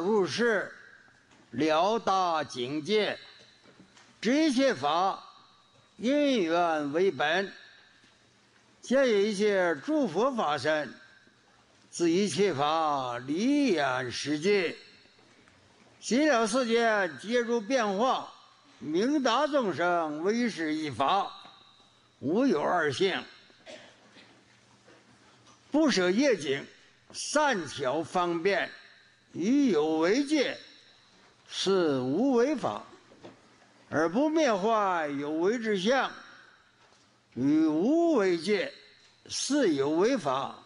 入世，了达境界，这一切法因缘为本，现有一切诸佛法身，自一切法离眼实界，十了世界皆如变化，明达众生为是一法，无有二性，不舍业景，善巧方便。以有为界是无为法，而不灭坏有为之相；与无为界是有为法，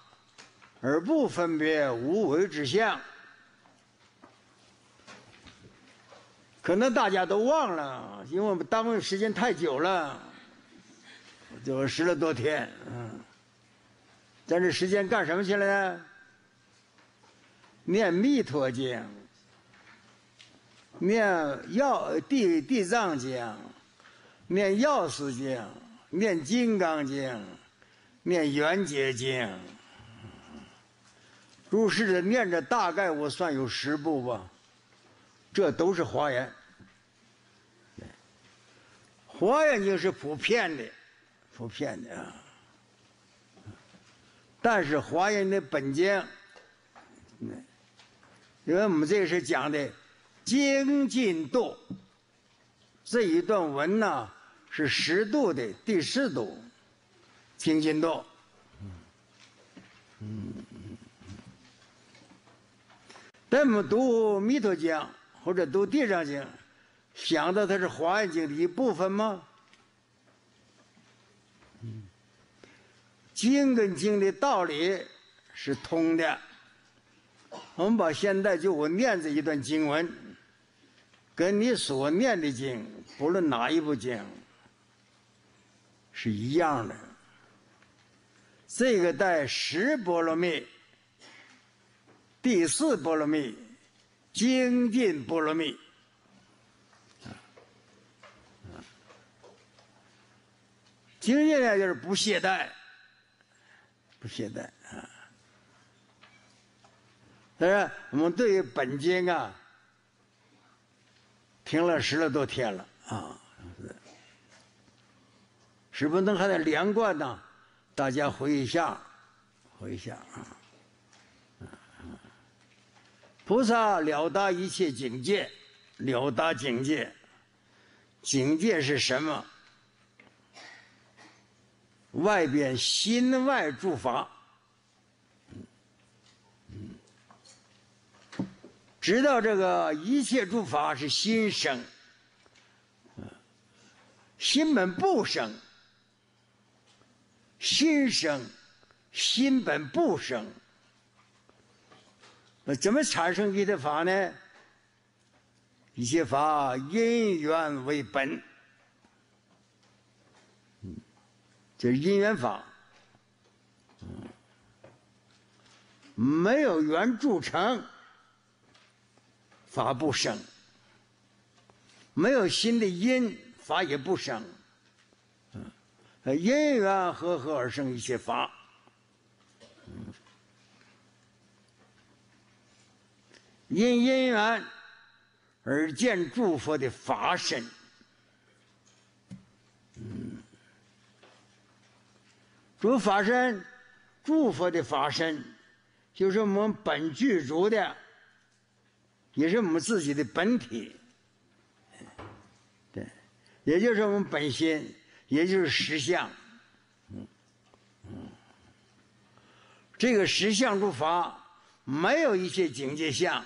而不分别无为之相。可能大家都忘了，因为我们耽误时间太久了，有十来多天，嗯。在这时间干什么去了呢？念《弥陀经》，念《药地地藏经》，念《药师经》，念《金刚经》，念《圆觉经》，入世的念着，大概我算有十部吧。这都是华严，华严经是普遍的，普遍的啊。但是华严的本经，嗯。因为我们这是讲的精进度，这一段文呢是十度的第四度，精进度。嗯嗯嗯。但我们读《弥陀经》或者读《地藏经》，想到它是华严经的一部分吗？嗯。经跟经的道理是通的。我们把现在就我念这一段经文，跟你所念的经，不论哪一部经，是一样的。这个带十波罗蜜，第四波罗蜜精进波罗蜜。精进呢，就是不懈怠，不懈怠。但是我们对于本经啊，停了十来多天了啊，十分钟还得连贯呢。大家回一下，回一下啊。菩萨了达一切境界，了达境界，境界是什么？外边心外诸法。知道这个一切诸法是心生，心本不生，心生，心本不生。那怎么产生一切法呢？一切法因缘为本，嗯，这是因缘法，没有缘铸成。法不生，没有新的因，法也不生。嗯，因缘和合而生一些法。因因缘而见诸佛的法身。诸法身、诸佛的法身，就是我们本具足的。也是我们自己的本体，对，也就是我们本心，也就是实相，这个实相诸法没有一切境界相。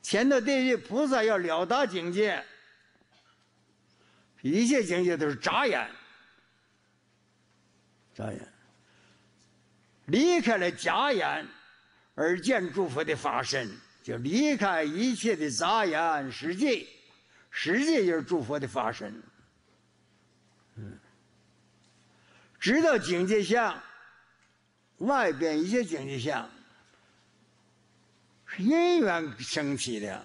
前头地狱菩萨要了达境界，一切境界都是眨眼，眨眼离开了假眼而见诸佛的法身。就离开一切的杂言实际，实际就是诸佛的法身。嗯，直到境界相，外边一切境界相是因缘升起的，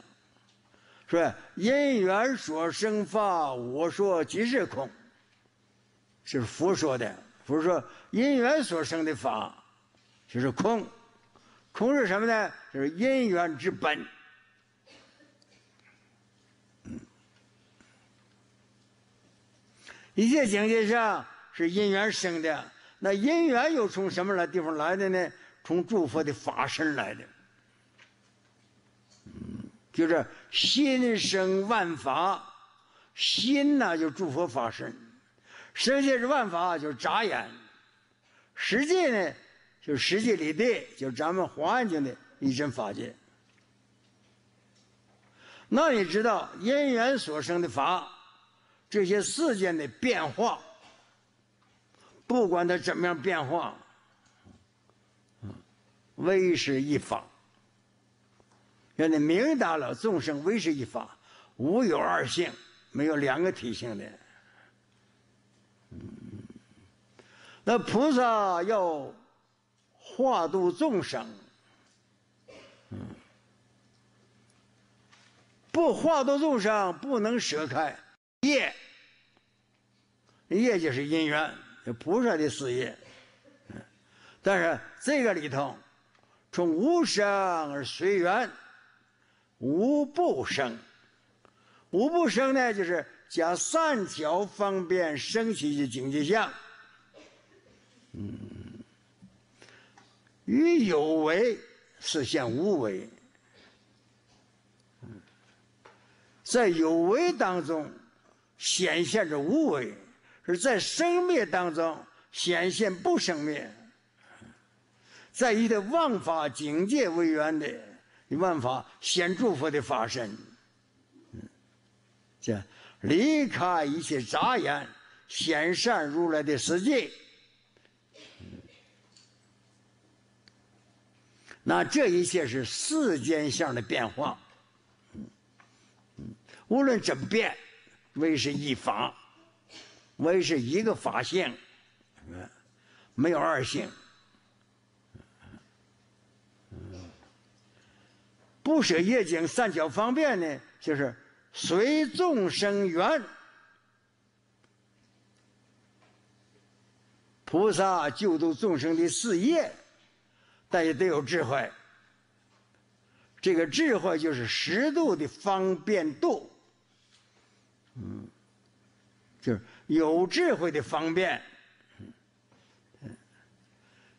说因缘所生法，我说即是空。是佛说的，佛说因缘所生的法，就是空。空是什么呢？就是因缘之本。一切境界是是因缘生的，那因缘又从什么来地方来的呢？从诸佛的法身来的。就是心生万法，心呢就诸佛法身，身界是万法，就是眨眼。实际呢？就十几里地，就咱们华岸经的一阵法界。那你知道因缘所生的法，这些事件的变化，不管它怎么样变化，为是一法。让你明达了众生为是一法，无有二性，没有两个体性的。那菩萨要。化度众生，不化度众生不能舍开业，业就是因缘，菩萨的事业。但是这个里头，从无生而随缘，无不生，无不生呢，就是讲善巧方便升起的境界相，嗯。与有为实现无为，在有为当中显现着无为，而在生灭当中显现不生灭，在一个万法境界为源的万法显诸佛的法身，这离开一切杂言，现善如来的世界。那这一切是世间相的变化，嗯嗯，无论怎么变，唯是一法，唯是一个法性，没有二性。不舍夜景三角方便呢，就是随众生缘，菩萨救度众生的事业。大家都有智慧，这个智慧就是适度的方便度，嗯，就是有智慧的方便。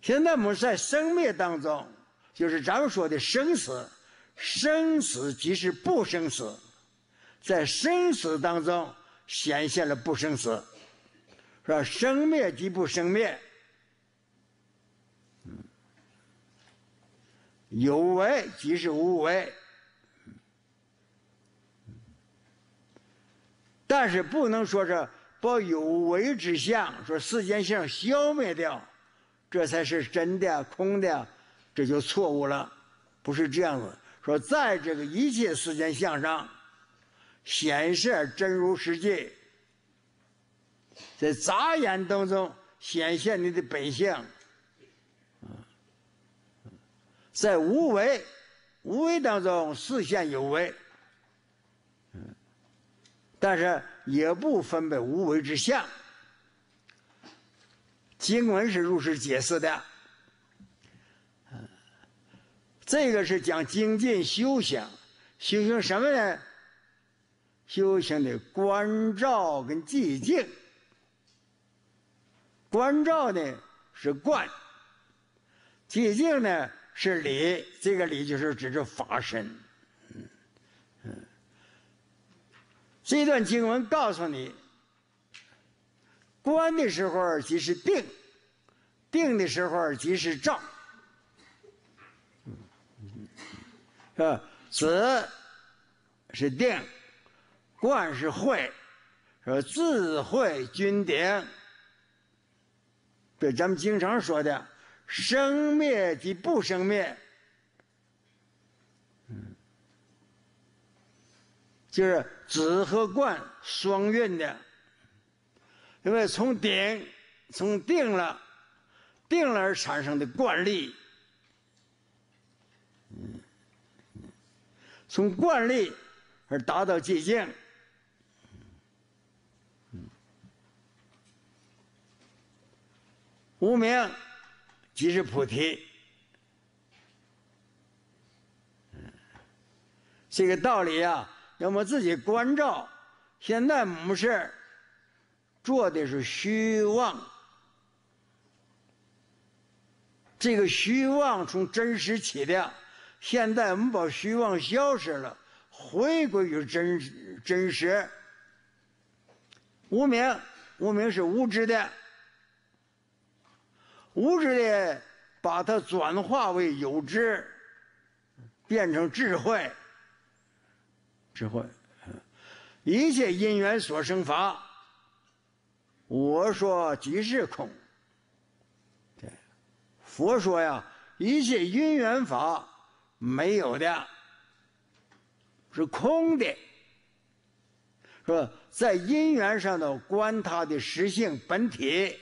现在我们在生灭当中，就是咱们说的生死，生死即是不生死，在生死当中显现了不生死，说生灭即不生灭。有为即是无为，但是不能说是把有为之相、说世间相消灭掉，这才是真的空的，这就错误了。不是这样子，说在这个一切世间相上，显示真如世界，在杂言当中显现你的本性。在无为，无为当中实现有为，但是也不分别无为之相。经文是如实解释的，这个是讲精进修行，修行什么呢？修行的关照跟寂静，关照呢是观，寂静呢。是理，这个理就是指着法身。嗯嗯，这段经文告诉你：观的时候即是定，定的时候即是照，是吧？子是定，观是会，说智慧君定，这咱们经常说的。生灭及不生灭，嗯，就是子和冠双运的，因为从顶从定了，定了而产生的惯例，从惯例而达到寂静，无名即是菩提，这个道理啊，要么自己关照。现在我们是做的是虚妄，这个虚妄从真实起的。现在我们把虚妄消失了，回归于真真实。无名，无名是无知的。无知的，把它转化为有知，变成智慧。智慧，一切因缘所生法，我说即是空。对，佛说呀，一切因缘法没有的，是空的。说在因缘上的观它的实性本体，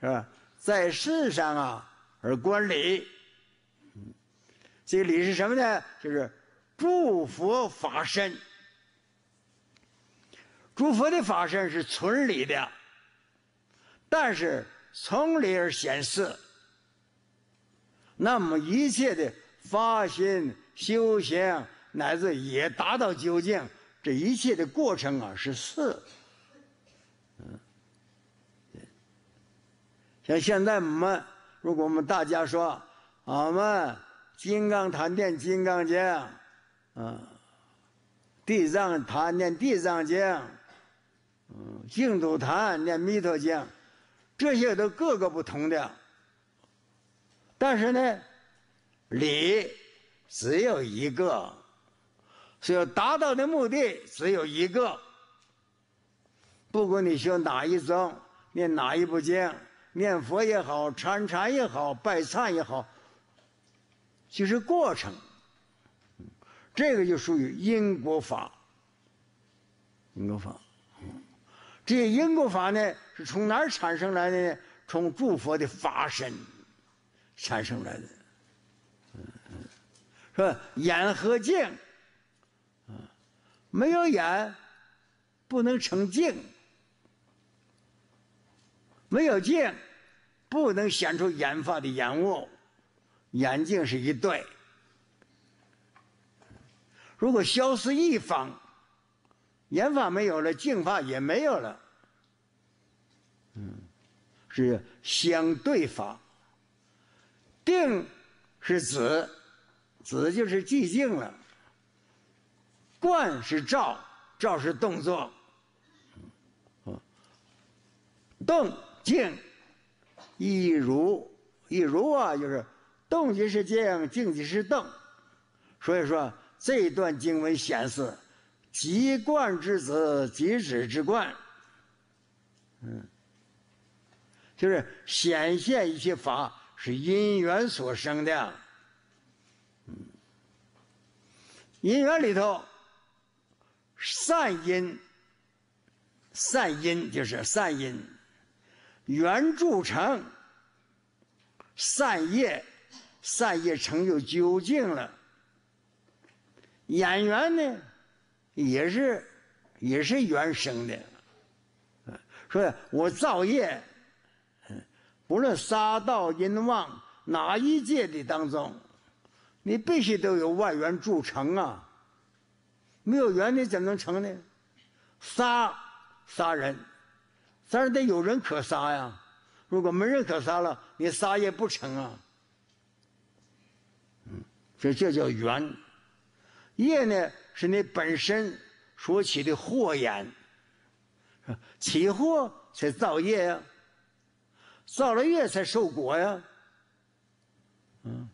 是吧？在世上啊，而观礼。这个礼是什么呢？就是诸佛法身，诸佛的法身是存理的，但是从礼而显色。那么一切的发心、修行乃至也达到究竟，这一切的过程啊，是四。像现在我们，如果我们大家说，我们金刚坛念金刚经，嗯，地藏坛念地藏经，嗯，净土坛念弥陀经，这些都各个不同的。但是呢，理只有一个，所达到的目的只有一个。不管你修哪一宗，念哪一部经。念佛也好，参禅也好，拜忏也好，就是过程。这个就属于因果法。因果法，这这因果法呢是从哪儿产生来的呢？从诸佛的法身产生来的。说眼和镜，没有眼，不能成镜；没有镜。不能显出眼法的延物，眼睛是一对。如果消失一方，眼法没有了，净法也没有了。嗯，是相对法。定是止，子就是寂静了。观是照，照是动作。动静。一如一如啊，就是动即是静，静即是动，所以说这段经文显示，即观之子，即子之观，嗯，就是显现一些法是因缘所生的，嗯，因缘里头，善因，善因就是善因。缘铸成善业，善业成就究竟了。演员呢，也是也是原生的。所以我造业，不论杀道淫妄哪一界的当中，你必须都有外缘助成啊。没有缘，你怎么能成呢？杀杀人。但是得有人可杀呀，如果没人可杀了，你杀也不成啊。嗯，以这叫缘，业呢是你本身所起的祸眼，起祸才造业呀，造了业才受果呀。嗯，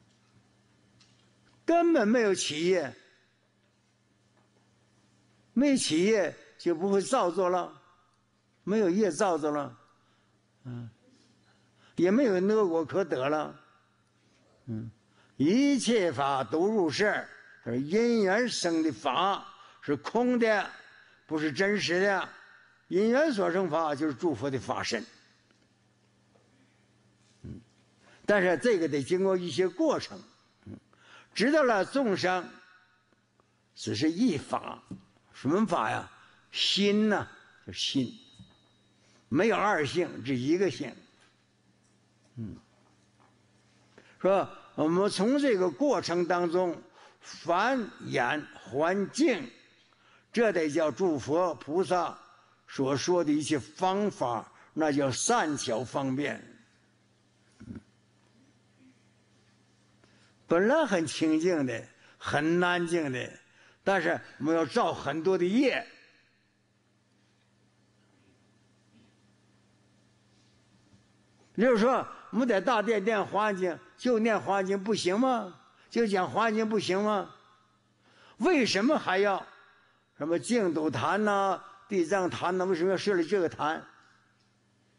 根本没有起业，没起业就不会造作了。没有业造的了，嗯，也没有恶果可得了，嗯，一切法都入世，而因缘生的法是空的，不是真实的，因缘所生法就是诸佛的法身，嗯，但是这个得经过一些过程，知道了众生只是一法，什么法呀？心呐，就是心。没有二性，只一个性。嗯，说我们从这个过程当中繁衍环境，这得叫诸佛菩萨所说的一些方法，那叫善巧方便。本来很清净的，很安静的，但是我们要造很多的业。就是说，我们在大殿念《华经》，就念《华经》不行吗？就讲《华经》不行吗？为什么还要什么净土坛呐、地藏坛呐？为什么要设立这个坛？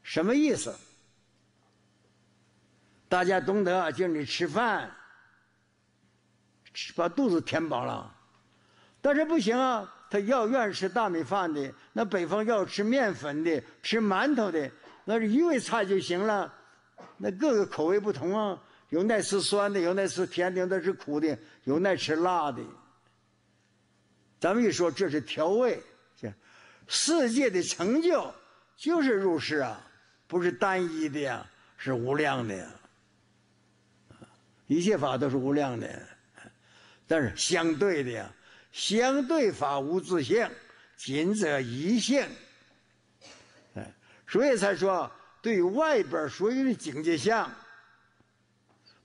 什么意思？大家懂得，就你吃饭，吃把肚子填饱了，但是不行啊。他要愿吃大米饭的，那北方要吃面粉的，吃馒头的。那是一味菜就行了，那各个口味不同啊，有耐吃酸的，有耐吃甜的，耐是苦的，有耐吃辣的。咱们一说这是调味，世界的成就就是入世啊，不是单一的呀，是无量的呀，一切法都是无量的，但是相对的呀，相对法无自性，仅者一性。所以才说，对外边所有的境界相，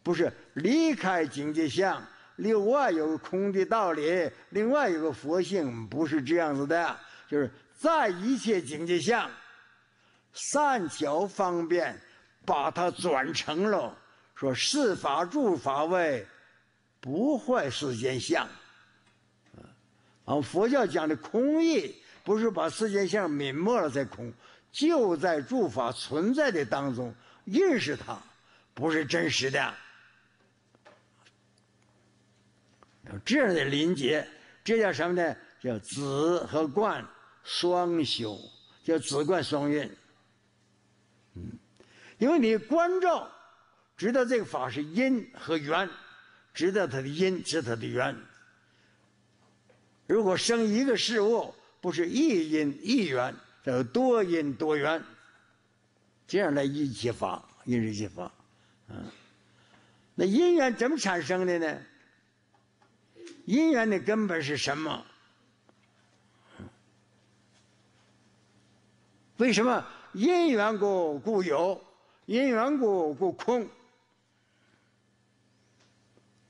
不是离开境界相，另外有空的道理；另外有个佛性，不是这样子的，就是在一切境界相，善巧方便把它转成了，说是法住法位，不坏世间相。啊，佛教讲的空义，不是把世间相泯没了才空。就在诸法存在的当中认识它，不是真实的。有这样的临界，这叫什么呢？叫子和贯双修，叫子贯双运。嗯，因为你关照，知道这个法是因和缘，知道它的因，知它的缘。如果生一个事物，不是一因一缘。叫多因多缘，这样来一起发，一起发，嗯，那因缘怎么产生的呢？因缘的根本是什么？为什么因缘故故有，因缘故故空？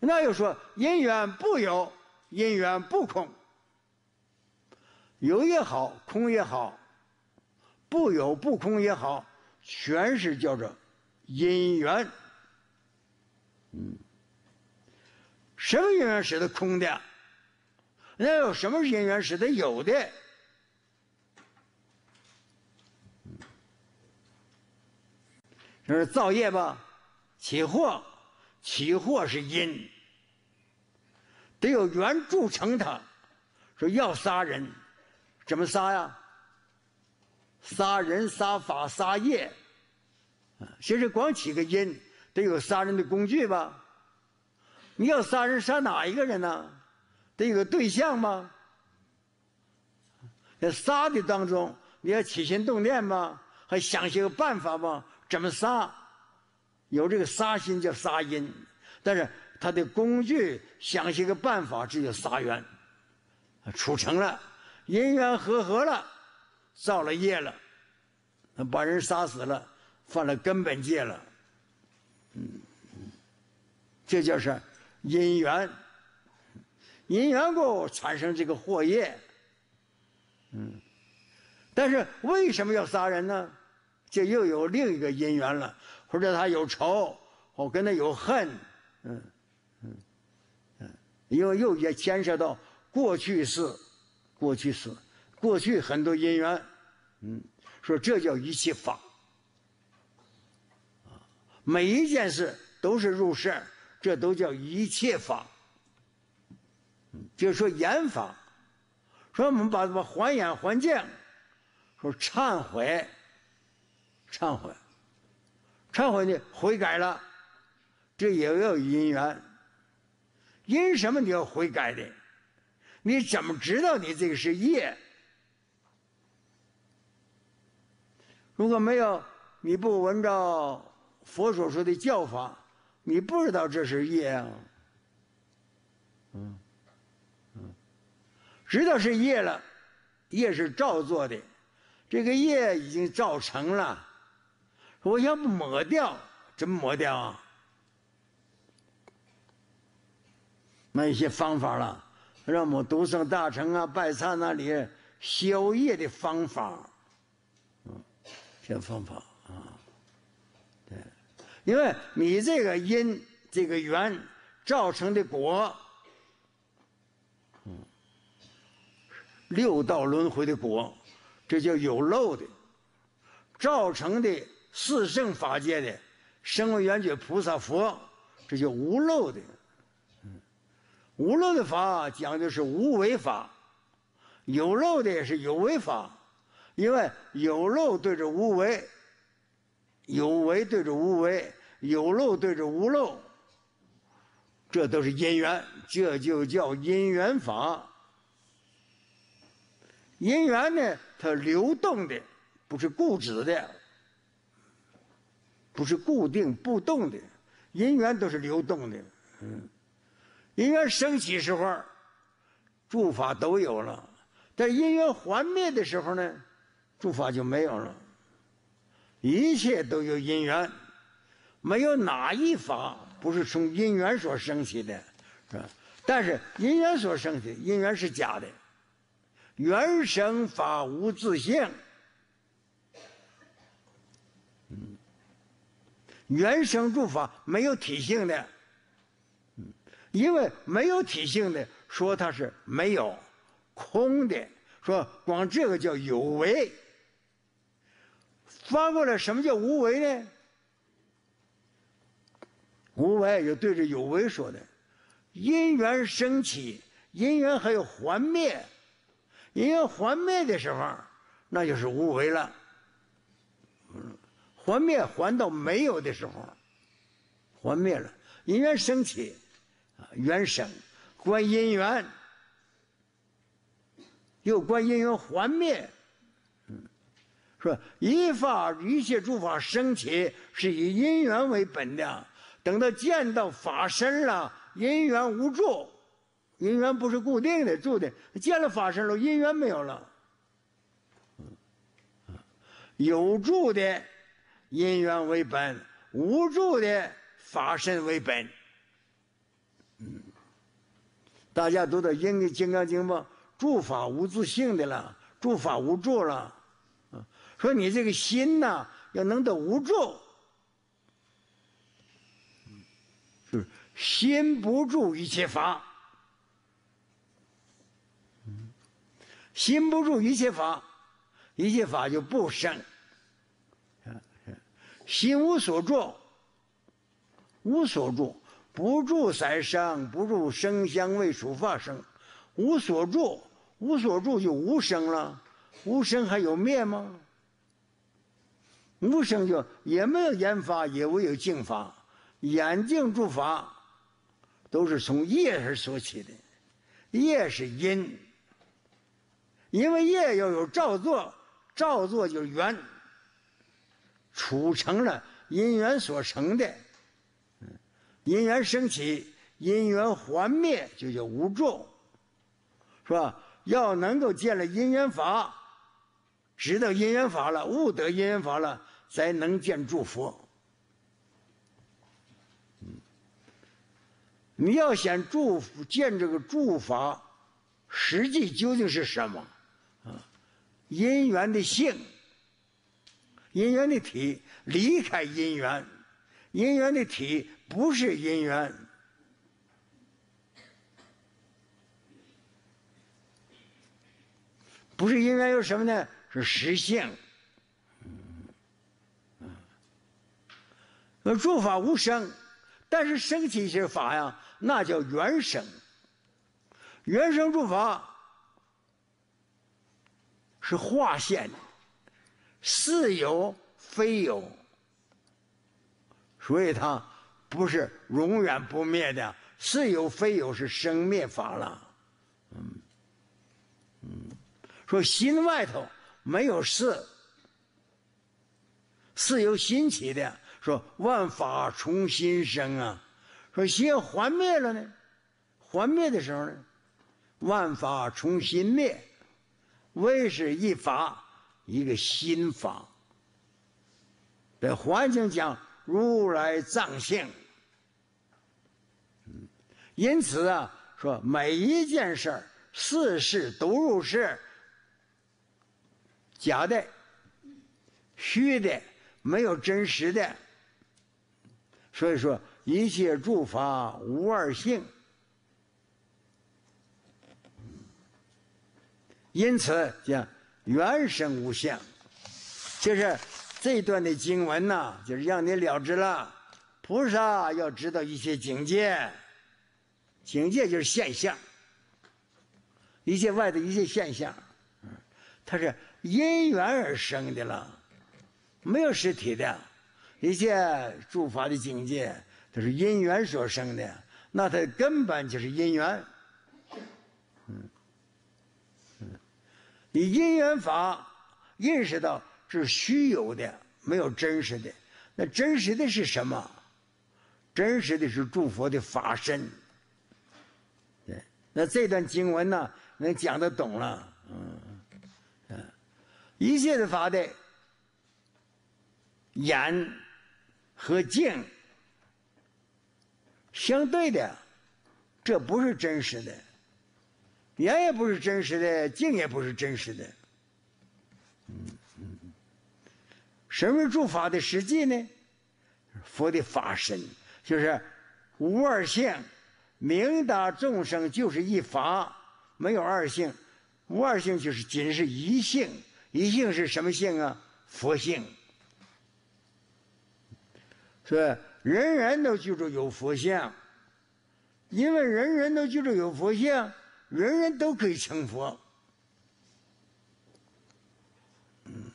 那又说因缘不有，因缘不空，有也好，空也好。不有不空也好，全是叫做因缘。嗯，什么因缘使得空的？那有什么因缘使得有的？就是造业吧，起祸，起祸是因，得有缘铸成它。说要杀人，怎么杀呀？杀人、杀法、杀业，其实光起个因，得有杀人的工具吧？你要杀人杀哪一个人呢？得有个对象吗？在杀的当中，你要起心动念吗？还想些个办法吗？怎么杀？有这个杀心叫杀因，但是他的工具、想些个办法，这有杀缘，促成了，因缘和合了。造了业了，把人杀死了，犯了根本戒了，嗯，这就是因缘，因缘故产生这个祸业，嗯，但是为什么要杀人呢？这又有另一个因缘了，或者他有仇，我跟他有恨，嗯，嗯，嗯，又又也牵涉到过去式，过去式，过去很多因缘。嗯，说这叫一切法，每一件事都是入世，这都叫一切法。就说严法，说我们把什么还眼还见，说忏悔，忏悔，忏悔呢？悔改了，这也要因缘。因什么你要悔改的？你怎么知道你这个是业？如果没有，你不闻着佛所说的教法，你不知道这是业。嗯，嗯，知道是业了，业是照做的，这个业已经造成了，我想抹掉，怎么抹掉啊？那一些方法了，我们读圣大成啊、拜忏那里消业的方法。的方法啊，对，因为你这个因、这个缘造成的果，嗯，六道轮回的果，这叫有漏的；造成的四圣法界的声闻、缘觉、菩萨、佛，这叫无漏的。嗯，无漏的法讲的是无为法，有漏的是有为法。因为有漏对着无为，有为对着无为，有漏对着无漏，这都是因缘，这就叫因缘法。因缘呢，它流动的，不是固执的，不是固定不动的，因缘都是流动的。嗯，因缘升起时候，诸法都有了；在因缘还灭的时候呢？诸法就没有了，一切都有因缘，没有哪一法不是从因缘所生起的，是吧？但是因缘所生起，因缘是假的，原生法无自性，嗯，原生诸法没有体性的，嗯，因为没有体性的，说它是没有，空的，说光这个叫有为。翻过来，什么叫无为呢？无为就对着有为说的。因缘升起，因缘还有还灭，因缘还灭的时候，那就是无为了。还灭还到没有的时候，还灭了。因缘升起，啊，缘生，观因缘，又观因缘还灭。说一依法一切诸法生起是以因缘为本的。等到见到法身了，因缘无助，因缘不是固定的住的。见了法身了，因缘没有了。有助的因缘为本，无助的法身为本。大家都得印《金刚经》嘛，诸法无自性的了，诸法无助了。说你这个心呐，要能得无住，就是心不住一切法，心不住一切法，一切法就不生。心无所住，无所住不住才生，不住生香味触法生，无所住，无所住就无生了，无生还有灭吗？无生就也没有研发，也没有净法，眼净诸法都是从业而所起的，业是因，因为业要有照做，照做就是缘，处成了因缘所成的，嗯，因缘升起，因缘还灭，就叫无住，是吧？要能够见了因缘法，知道因缘法了，悟得因缘法了。才能见诸佛。你要想诸见这个诸法，实际究竟是什么？啊，因缘的性，因缘的体，离开因缘，因缘的体不是因缘，不是因缘有什么呢？是实性。那诸法无生，但是生起一些法呀，那叫原生。原生诸法是化现似有非有，所以它不是永远不灭的。似有非有是生灭法了。嗯嗯，说心外头没有事，是由心起的。说万法从心生啊，说心还灭了呢，还灭的时候呢，万法从心灭，为是一法，一个心法。这环境讲如来藏性，因此啊，说每一件事儿，四世都入是，假的、虚的，没有真实的。所以说，一切诸法无二性，因此讲缘生无相，就是这段的经文呐，就是让你了知了，菩萨要知道一些境界，境界就是现象，一切外的一切现象，它是因缘而生的了，没有实体的。一切诸法的境界都是因缘所生的，那它根本就是因缘。嗯嗯，你因缘法认识到是虚有的，没有真实的，那真实的是什么？真实的是诸佛的法身。对，那这段经文呢，能讲得懂了。嗯嗯，一切的法的言。和静相对的，这不是真实的，言也不是真实的，净也不是真实的。什么是诸法的实际呢？佛的法身就是无二性，明达众生就是一法，没有二性，无二性就是仅是一性，一性是什么性啊？佛性。对，人人都记住有佛像，因为人人都记住有佛像，人人都可以成佛。嗯，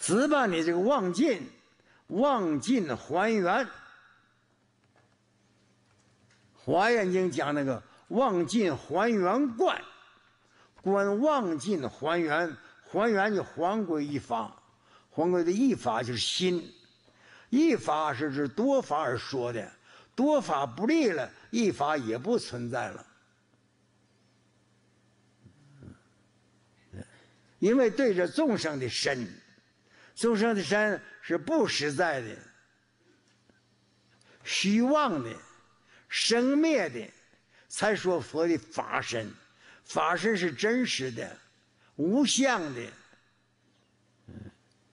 只把你这个妄尽，妄尽还原，《华严经》讲那个妄尽还原观，观妄尽还原，还原就还归一法，还归的一法就是心。一法是指多法而说的，多法不立了，一法也不存在了。因为对着众生的身，众生的身是不实在的、虚妄的、生灭的，才说佛的法身。法身是真实的、无相的。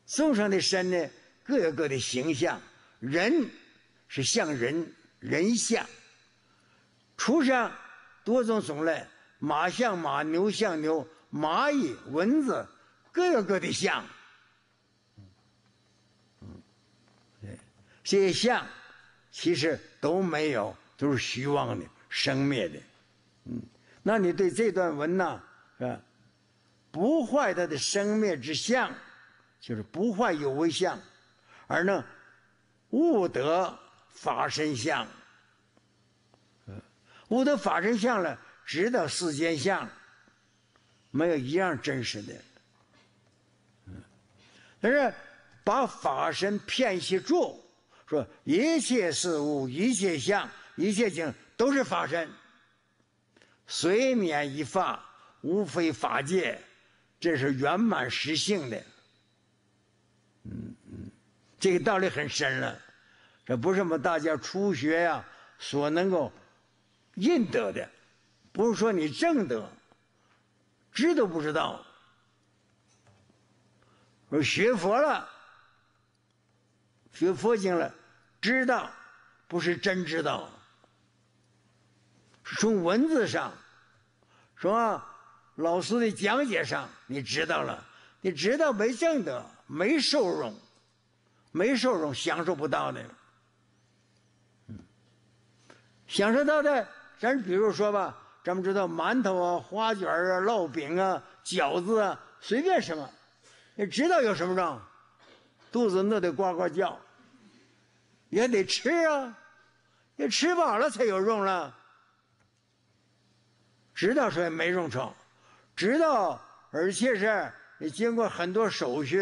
众生的身呢？各有各的形象，人是像人，人像；畜生多种种类，马像马，牛像牛，蚂蚁、蚊子，各有各的像。这些像，其实都没有，都是虚妄的、生灭的。嗯，那你对这段文呢？是吧？不坏它的生灭之相，就是不坏有为相。而呢，悟得法身相，悟得法身相了，知道世间相，没有一样真实的。但是把法身骗西住，说一切事物、一切相、一切境都是法身，随免一法，无非法界，这是圆满实性的。嗯。这个道理很深了，这不是我们大家初学呀所能够认得的，不是说你正得，知都不知道，而学佛了，学佛经了，知道不是真知道，是从文字上，说、老师的讲解上你知道了，你知道没正得，没受用。没受用，享受不到的。享受到的，咱比如说吧，咱们知道馒头啊、花卷啊、烙饼啊、饺子啊，随便什么，知道有什么用？肚子饿得呱呱叫，也得吃啊，也吃饱了才有用了。知道说没用处，知道而且是经过很多手续。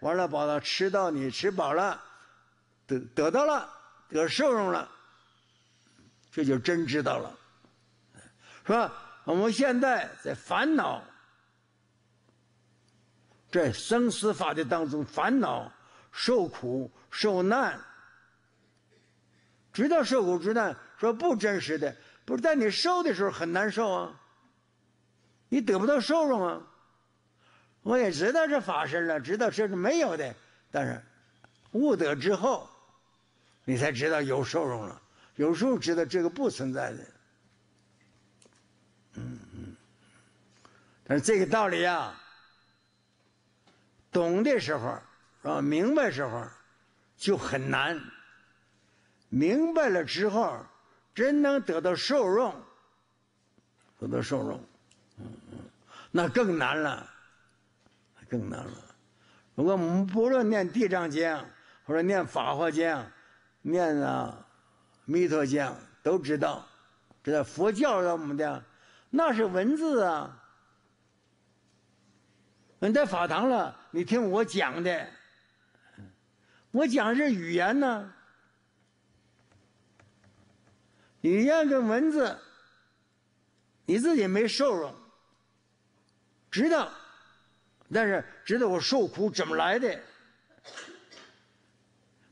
完了，把它吃到你吃饱了，得得到了，得受用了，这就真知道了，是吧？我们现在在烦恼，在生死法的当中烦恼受苦受难，知道受苦之难，说不真实的，不是在你受的时候很难受啊，你得不到受用啊。我也知道这法身了，知道这是没有的。但是悟得之后，你才知道有受用了。有时候知道这个不存在的，嗯嗯。但是这个道理啊，懂的时候啊，明白时候就很难。明白了之后，真能得到受用，得到受用，嗯嗯，那更难了。更难了。我们不论念地藏经，或者念法华经，念啊，弥陀经，都知道，知道佛教怎么的，那是文字啊。你在法堂了，你听我讲的，我讲是语言呢，语言跟文字，你自己没受着，知道。但是知道我受苦怎么来的？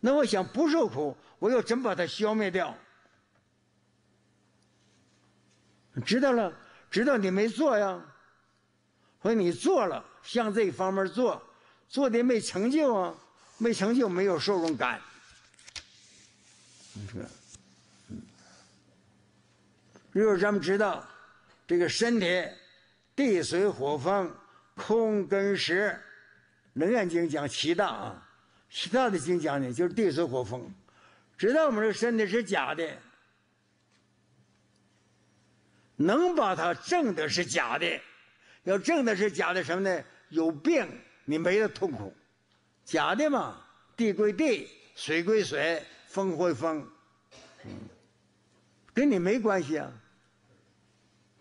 那我想不受苦，我又怎么把它消灭掉？知道了，知道你没做呀，所以你做了，向这方面做，做的没成就啊，没成就没有受用感。如果咱们知道这个身体，地水火风。空跟实，《楞严经》讲七大啊，七大的经讲呢，就是地水火风。知道我们这身体是假的，能把它证的是假的。要证的是假的什么呢？有病，你没了痛苦。假的嘛，地归地，水归水，风归风，跟你没关系啊。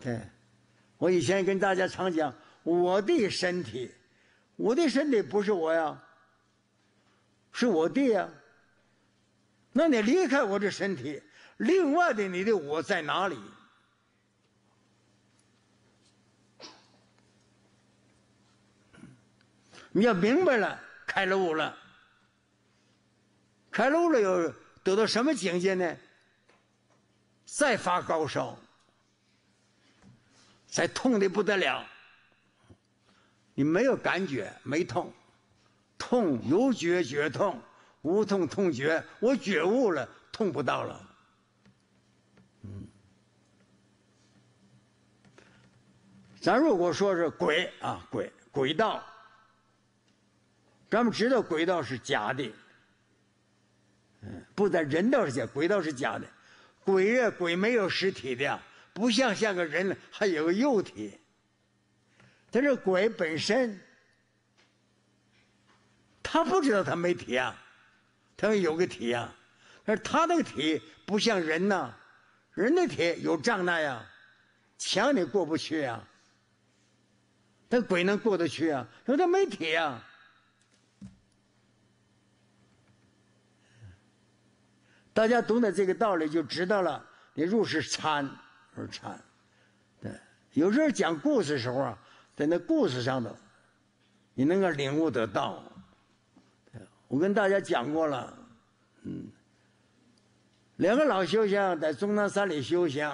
对，我以前跟大家常讲。我的身体，我的身体不是我呀，是我弟呀。那你离开我这身体，另外的你的我在哪里？你要明白了，开路了，开路了，又得到什么境界呢？再发高烧，再痛的不得了。你没有感觉，没痛，痛有觉觉痛，无痛痛觉，我觉悟了，痛不到了。咱如果说是鬼啊鬼鬼道，咱们知道鬼道是假的，嗯，不在人道是假，鬼道是假的，鬼呀鬼没有实体的，不像像个人还有个肉体。但是鬼本身，他不知道他没体啊，他有个体啊。但是他那个体不像人呐，人的体有障碍呀，墙你过不去呀。但鬼能过得去啊，因为他没体啊。大家懂得这个道理就知道了。你入是参，而参，对。有时候讲故事的时候啊。在那故事上头，你能够领悟得到。我跟大家讲过了，嗯，两个老修行在终南山里修行，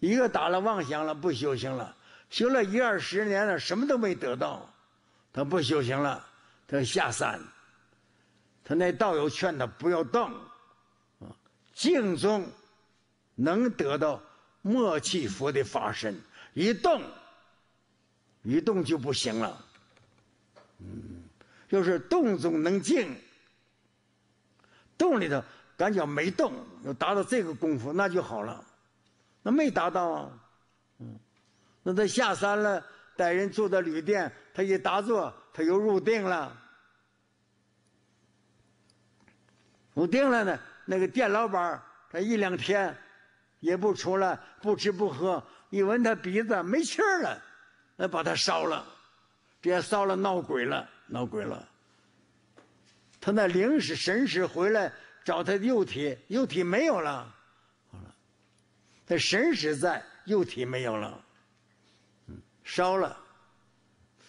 一个打了妄想了，不修行了，修了一二十年了，什么都没得到，他不修行了，他下山，他那道友劝他不要动，啊，静中能得到默契佛的法身，一动。一动就不行了，嗯，要是动中能静，动里头感觉没动，要达到这个功夫那就好了，那没达到，嗯，那他下山了，带人住的旅店，他一打坐，他又入定了，入定了呢，那个店老板他一两天，也不出来，不吃不喝，一闻他鼻子没气儿了。来把它烧了，这下烧了，闹鬼了，闹鬼了。他那灵使神使回来找他的幼体，幼体没有了，好了。他神使在，幼体没有了，嗯，烧了，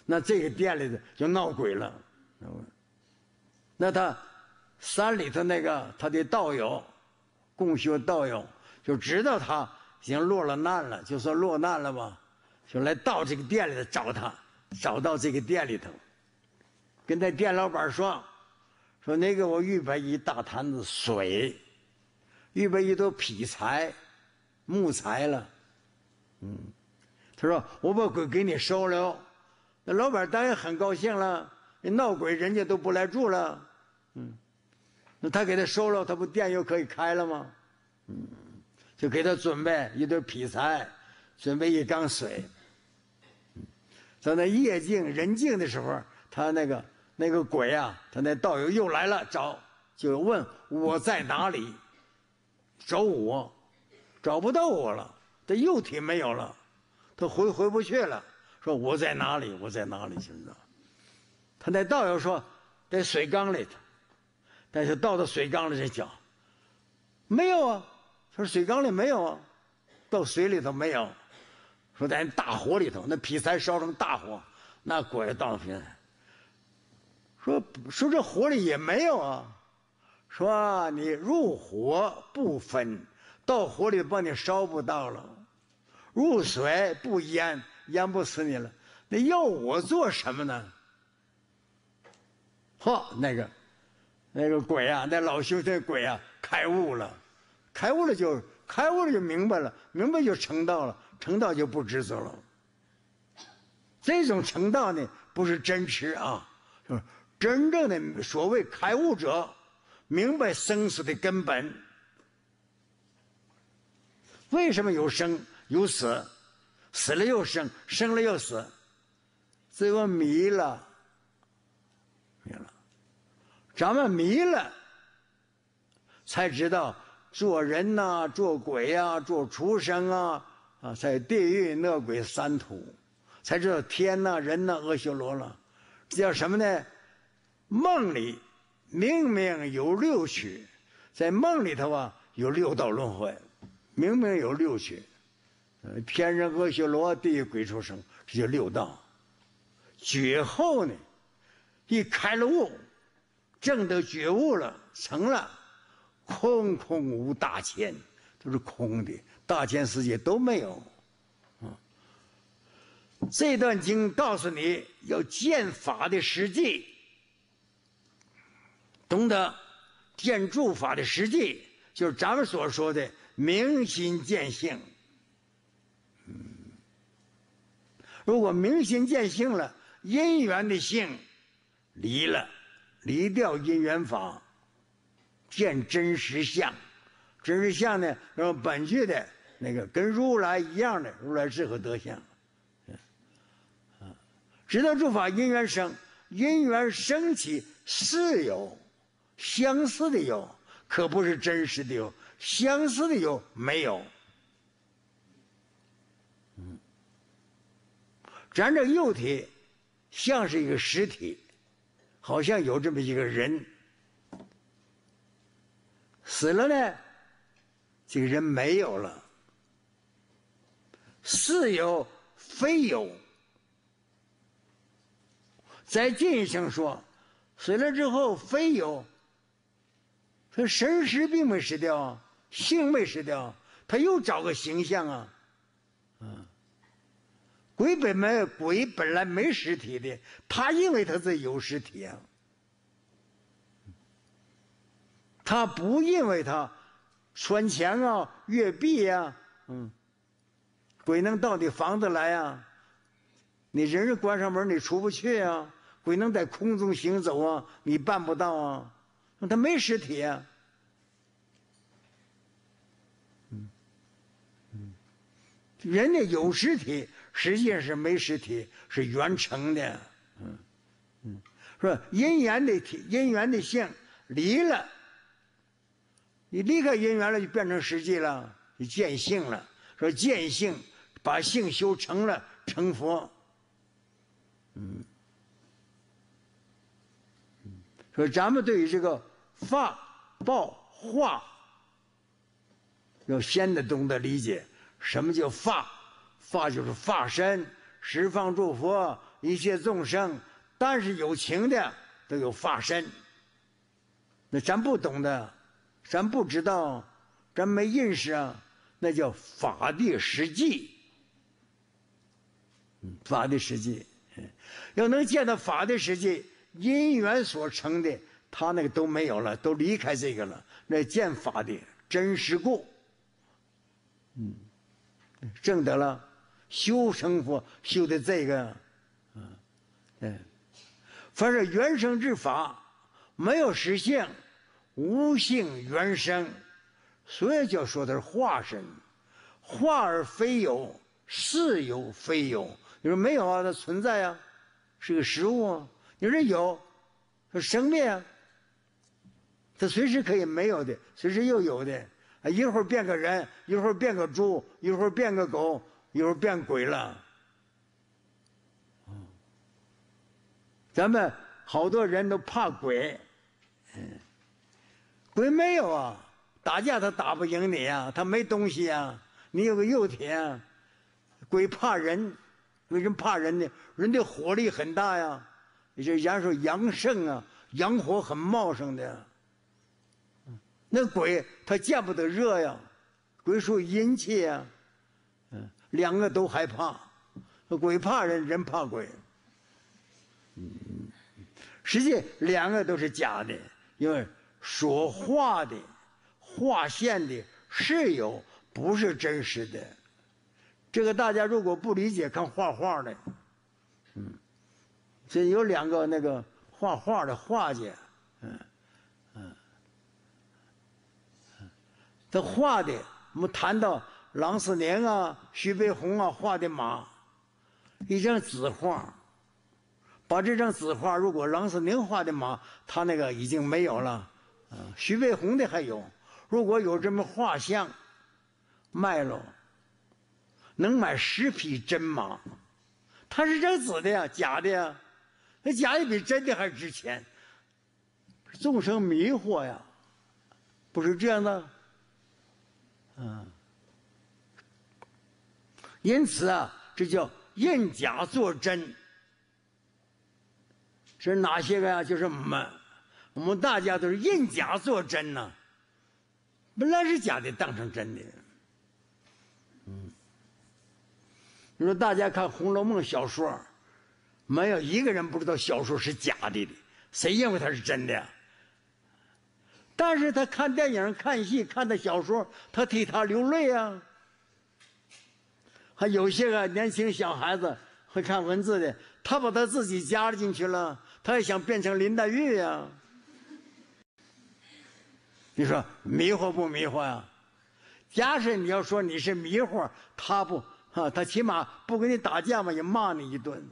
那这个店里的就闹鬼了，那他山里头那个他的道友，共修道友就知道他已经落了难了，就说落难了吧。就来到这个店里头找他，找到这个店里头，跟那店老板说：“说那个我预备一大坛子水，预备一堆劈柴、木材了。”嗯，他说：“我把鬼给你收了。”那老板当然很高兴了。闹鬼，人家都不来住了。嗯，那他给他收了，他不店又可以开了吗？嗯，就给他准备一堆劈柴，准备一缸水。在那夜静人静的时候，他那个那个鬼啊，他那道友又来了，找就问我在哪里，找我，找不到我了，这肉体没有了，他回回不去了，说我在哪里？我在哪里？现在，他那道友说在水缸里头，但是倒到水缸里这讲，没有啊，他说水缸里没有啊，到水里头没有。说在大火里头，那皮柴烧成大火，那鬼倒了。说说这火里也没有啊，说你入火不分，到火里把你烧不到了；入水不淹，淹不死你了。那要我做什么呢？哈，那个那个鬼啊，那老修这鬼啊，开悟了，开悟了就开悟了就明白了，明白就成道了。成道就不执着了。这种成道呢，不是真实啊，是真正的所谓开悟者，明白生死的根本。为什么有生有死，死了又生，生了又死，最后迷了，迷了，咱们迷了才知道做人呐，做鬼呀，做畜生啊。在地狱、恶鬼、三途，才知道天呐、人呐、阿修罗了，这叫什么呢？梦里明明有六趣，在梦里头啊有六道轮回，明明有六趣，天人、阿修罗、地狱、鬼畜生，这叫六道。觉后呢，一开了悟，证得觉悟了，成了空空无大千，都是空的。大千世界都没有，这段经告诉你要见法的实际，懂得见诸法的实际，就是咱们所说的明心见性。如果明心见性了，因缘的性离了，离掉因缘法，见真实相。真实相呢，用本具的。那个跟如来一样的如来智慧德相，嗯，啊，十诸法因缘生，因缘生起是有，相似的有，可不是真实的有，相似的有没有？嗯，咱这肉体像是一个实体，好像有这么一个人，死了呢，这个人没有了。是有非有，再进一步说，死了之后非有，他神识并没失掉，性没失掉，他又找个形象啊，嗯，鬼本没鬼本来没实体的，他认为他是有实体，啊，他不认为他穿墙啊、越壁呀，嗯。鬼能到你房子来呀？你人是关上门，你出不去啊。鬼能在空中行走啊？你办不到啊。他没实体啊。嗯嗯，人家有实体，实际上是没实体，是原成的。嗯嗯，说姻缘的体，姻缘的性，离了，你离开姻缘了，就变成实际了，就见性了。说见性。把性修成了成佛，嗯，所以咱们对于这个法报化，要先得懂得理解什么叫法。法就是法身，十方诸佛一切众生，但是有情的都有法身。那咱不懂的，咱不知道，咱没认识啊，那叫法的实际。法的实际，要能见到法的实际，因缘所成的，他那个都没有了，都离开这个了。那见法的真实故，嗯，证得了，修成佛，修的这个，嗯，凡是原生之法，没有实性，无性原生，所以叫说的是化身，化而非有，是有非有。你说没有啊？它存在啊，是个实物啊。你说有，它生灭啊。它随时可以没有的，随时又有的。啊，一会儿变个人，一会儿变个猪，一会儿变个狗，一会儿变鬼了。咱们好多人都怕鬼，嗯，鬼没有啊，打架他打不赢你啊，他没东西啊。你有个肉体啊，鬼怕人。为什么怕人呢？人的火力很大呀，这家说阳盛啊，阳火很茂盛的。呀。那鬼他见不得热呀，鬼属阴气呀，嗯，两个都害怕，鬼怕人，人怕鬼。嗯实际两个都是假的，因为说话的、画线的是有，不是真实的。这个大家如果不理解，看画画的，嗯，这有两个那个画画的画家，嗯，嗯，他画的，我们谈到郎世宁啊、徐悲鸿啊画的马，一张纸画，把这张纸画，如果郎世宁画的马，他那个已经没有了，嗯，徐悲鸿的还有，如果有这么画像，卖了。能买十匹真马，他是真死的呀，假的呀，那假的比真的还值钱。众生迷惑呀，不是这样的，嗯。因此啊，这叫认假作真。是哪些个呀？就是我们，我们大家都是认假作真呢。本来是假的，当成真的。你说大家看《红楼梦》小说，没有一个人不知道小说是假的的，谁认为它是真的？但是他看电影、看戏、看的小说，他替他流泪啊。还有些个年轻小孩子会看文字的，他把他自己加进去了，他也想变成林黛玉呀。你说迷惑不迷惑呀？假使你要说你是迷惑，他不。啊，他起码不跟你打架嘛，也骂你一顿。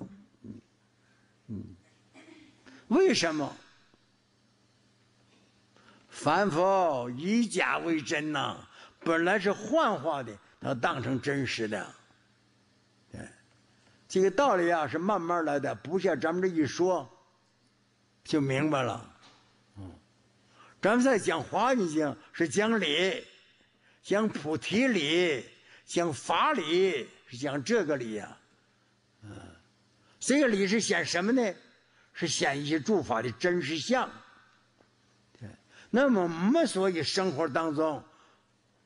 嗯，为什么？凡夫以假为真呐，本来是幻化的，他当成真实的。这个道理啊是慢慢来的，不像咱们这一说，就明白了。嗯，咱们在讲华严经是讲理，讲菩提理，讲法理。讲这个理呀，嗯，这个理是显什么呢？是显一些诸法的真实相。那么，我们所以生活当中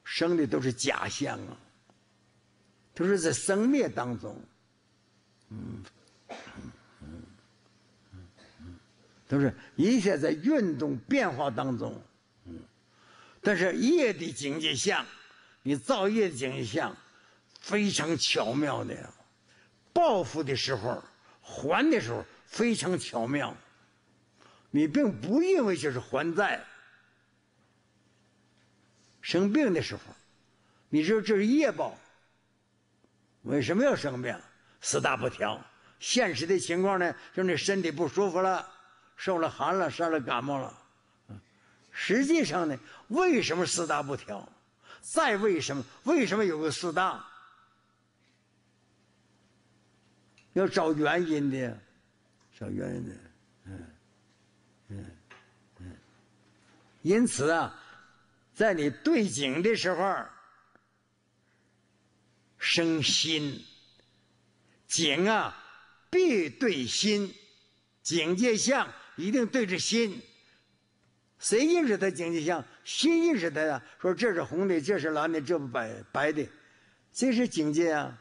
生的都是假象啊，都是在生灭当中，嗯，嗯，嗯，嗯，都是一切在运动变化当中，嗯，但是业的境界相，你造业的境界相。非常巧妙的，报复的时候，还的时候非常巧妙。你并不认为就是还债。生病的时候，你说这是业报。为什么要生病？四大不调。现实的情况呢，就是你身体不舒服了，受了寒了，伤了感冒了。实际上呢，为什么四大不调？再为什么？为什么有个四大？要找原因的，找原因的，嗯，嗯，嗯。因此啊，在你对景的时候，生心。景啊，必对心，警界相一定对着心。谁认识他景界相？心认识他呀。说这是红的，这是蓝的，这不白白的，这是境界啊。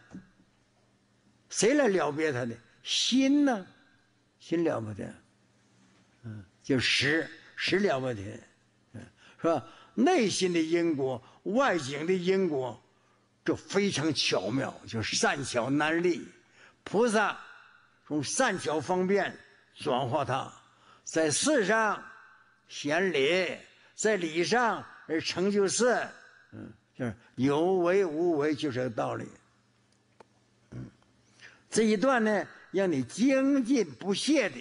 谁来了别他的心呢？心了不得，嗯，就识识了不得，嗯，说内心的因果、外境的因果，这非常巧妙，就善巧难立。菩萨从善巧方便转化他，在事上显理，在理上而成就事，嗯，就是有为无为，就是这个道理。这一段呢，让你精进不懈的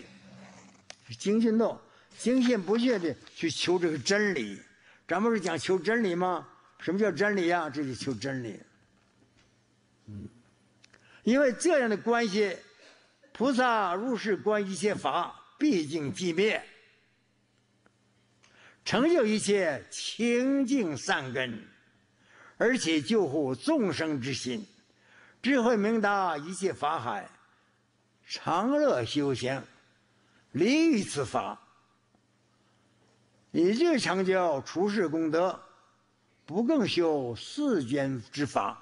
精进到精进不懈的去求这个真理。咱们是讲求真理吗？什么叫真理呀？这就求真理。嗯，因为这样的关系，菩萨入世观一切法，毕竟寂灭，成就一切清净善根，而且救护众生之心。智慧明达一切法海，常乐修行，离于此法，以日成教出世功德，不更修世间之法，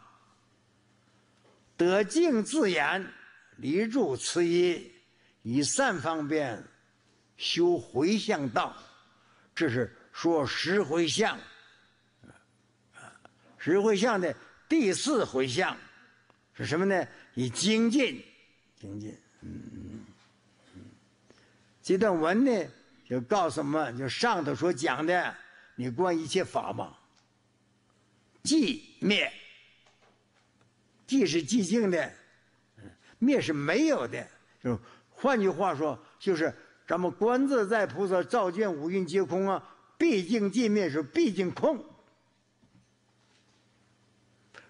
得净自然，离住此一，以善方便，修回向道，这是说十回向，十回向的第四回向。是什么呢？以精进，精进。嗯嗯嗯，这段文呢，就告诉我们就上头所讲的，你观一切法嘛，寂灭，寂是寂静的，灭是没有的。就换句话说，就是咱们观自在菩萨照见五蕴皆空啊，毕竟寂灭是毕竟空。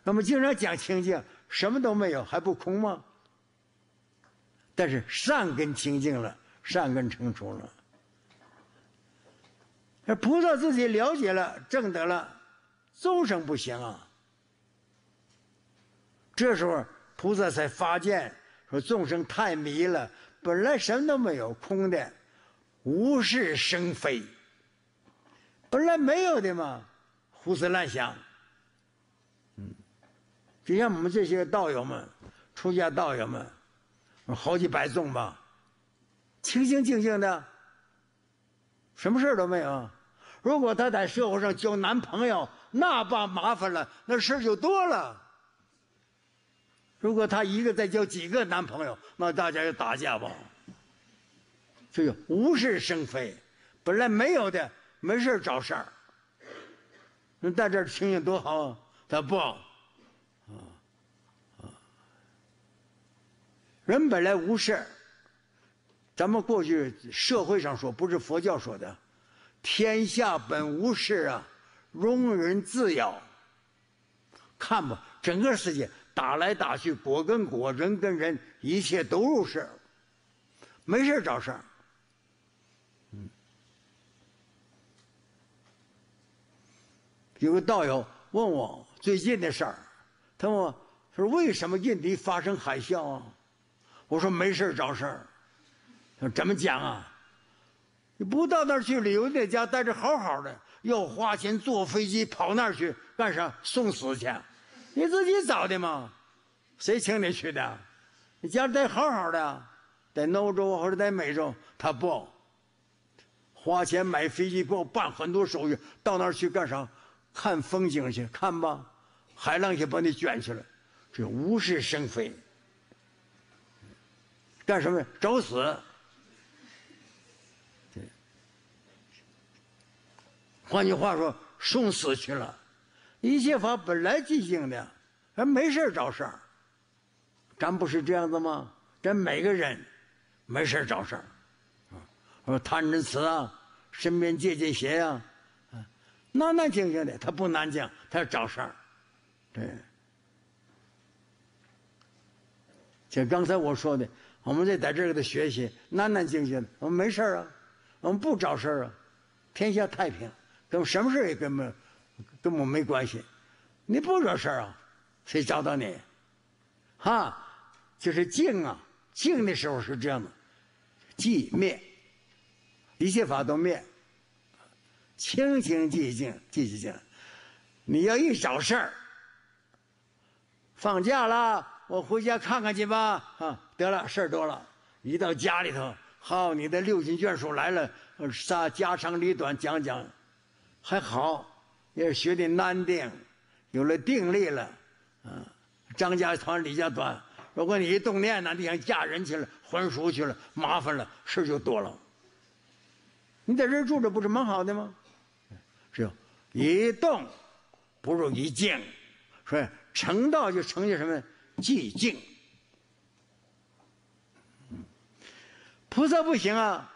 我们经常讲清净。什么都没有，还不空吗？但是善根清净了，善根成熟了。那菩萨自己了解了，证得了，众生不行啊。这时候菩萨才发现，说众生太迷了，本来什么都没有，空的，无事生非。本来没有的嘛，胡思乱想。就像我们这些道友们，出家道友们，好几百众吧，清清静静的，什么事都没有。如果她在社会上交男朋友，那把麻烦了，那事就多了。如果她一个再交几个男朋友，那大家就打架吧，就有无事生非，本来没有的，没事找事儿。那在这儿清静多好，她不。人本来无事咱们过去社会上说，不是佛教说的，“天下本无事啊，庸人自扰。”看吧，整个世界打来打去，国跟国，人跟人，一切都入事没事找事儿。嗯。有个道友问我最近的事儿，他问说：“为什么印尼发生海啸啊？”我说没事找事儿，怎么讲啊？你不到那儿去旅游，在家待着好好的，要花钱坐飞机跑那儿去干啥？送死去？你自己找的吗？谁请你去的？你家待好好的，在欧洲或者在美洲，他不花钱买飞机票办很多手续到那儿去干啥？看风景去？看吧，海浪去把你卷起来，这无事生非。干什么？找死！对，换句话说，送死去了。一切法本来寂静的，还没事儿找事儿。咱不是这样的吗？咱每个人没事儿找事儿，啊，贪嗔词啊，身边借借鞋呀，啊，难难静静的，他不难讲，他要找事儿。对，就刚才我说的。我们就在这儿给他学习，安安静静的。我们没事啊，我们不找事啊，天下太平，跟我什么事跟也们跟我们没关系。你不惹事啊，谁找到你？哈，就是静啊，静的时候是这样的，寂灭，一切法都灭，清清寂静，寂静静，你要一找事儿，放假了。我回家看看去吧，啊，得了，事儿多了。一到家里头，好，你的六亲眷属来了，啥家长里短讲讲，还好。也学点难定，有了定力了，啊，张家长李家短。如果你一动念呢，你想嫁人去了，婚俗去了，麻烦了，事就多了。你在这住着不是蛮好的吗？只有，一动不如一静。说成道就成就什么？寂静，菩萨不行啊，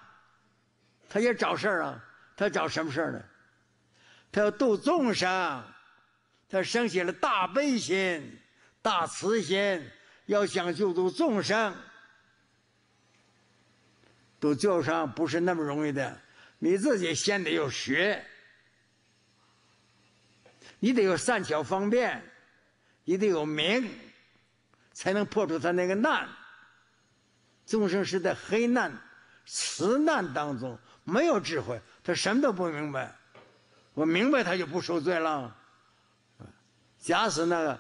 他也找事儿啊，他找什么事儿呢？他要度众生，他生起了大悲心、大慈心，要想救度众生，都教上不是那么容易的，你自己先得有学，你得有善巧方便，你得有名。才能破除他那个难。众生是在黑难、死难当中没有智慧，他什么都不明白。我明白他就不受罪了。假使那个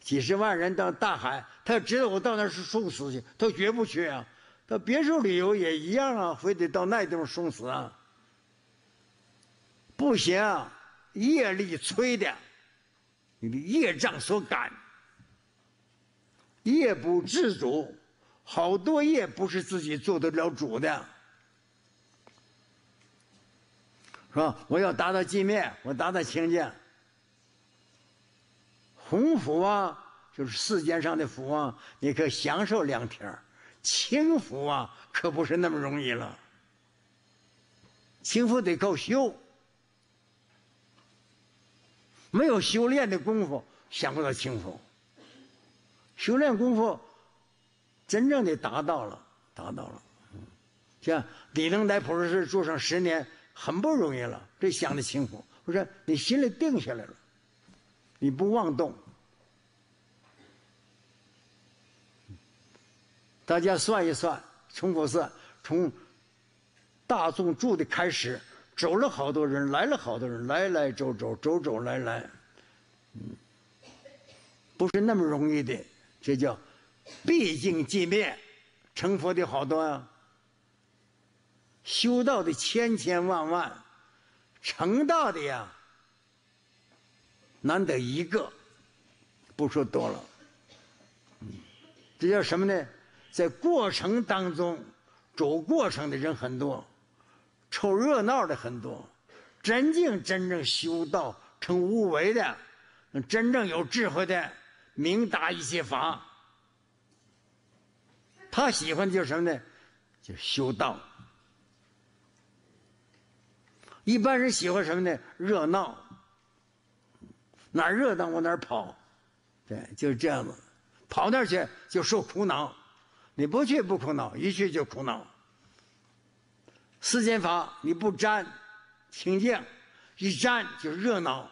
几十万人到大海，他知道我到那是送死去，他绝不去啊。到别处旅游也一样啊，非得到那地方送死啊。不行，业力催的，你的业障所感。业不自主，好多业不是自己做得了主的，是吧？我要达到寂灭，我达到清净，红福啊，就是世间上的福啊，你可享受两天儿；，清福啊，可不是那么容易了，清福得靠修，没有修炼的功夫，享不到清福。修炼功夫，真正的达到了，达到了。像李能来普陀寺住上十年，很不容易了。这想的清楚。我说你心里定下来了，你不妄动。大家算一算，从复算，从大众住的开始，走了好多人，来了好多人，来来走走，走走来来，嗯，不是那么容易的。这叫，毕竟寂灭，成佛的好多啊，修道的千千万万，成道的呀，难得一个，不说多了。这叫什么呢？在过程当中，走过程的人很多，凑热闹的很多，真正真正修道成无为的，真正有智慧的。明达一些房，他喜欢的就是什么呢？就修道。一般人喜欢什么呢？热闹，哪热闹往哪跑，对，就是这样子，跑那儿去就受苦恼，你不去不苦恼，一去就苦恼。四间房你不沾清净，一沾就热闹。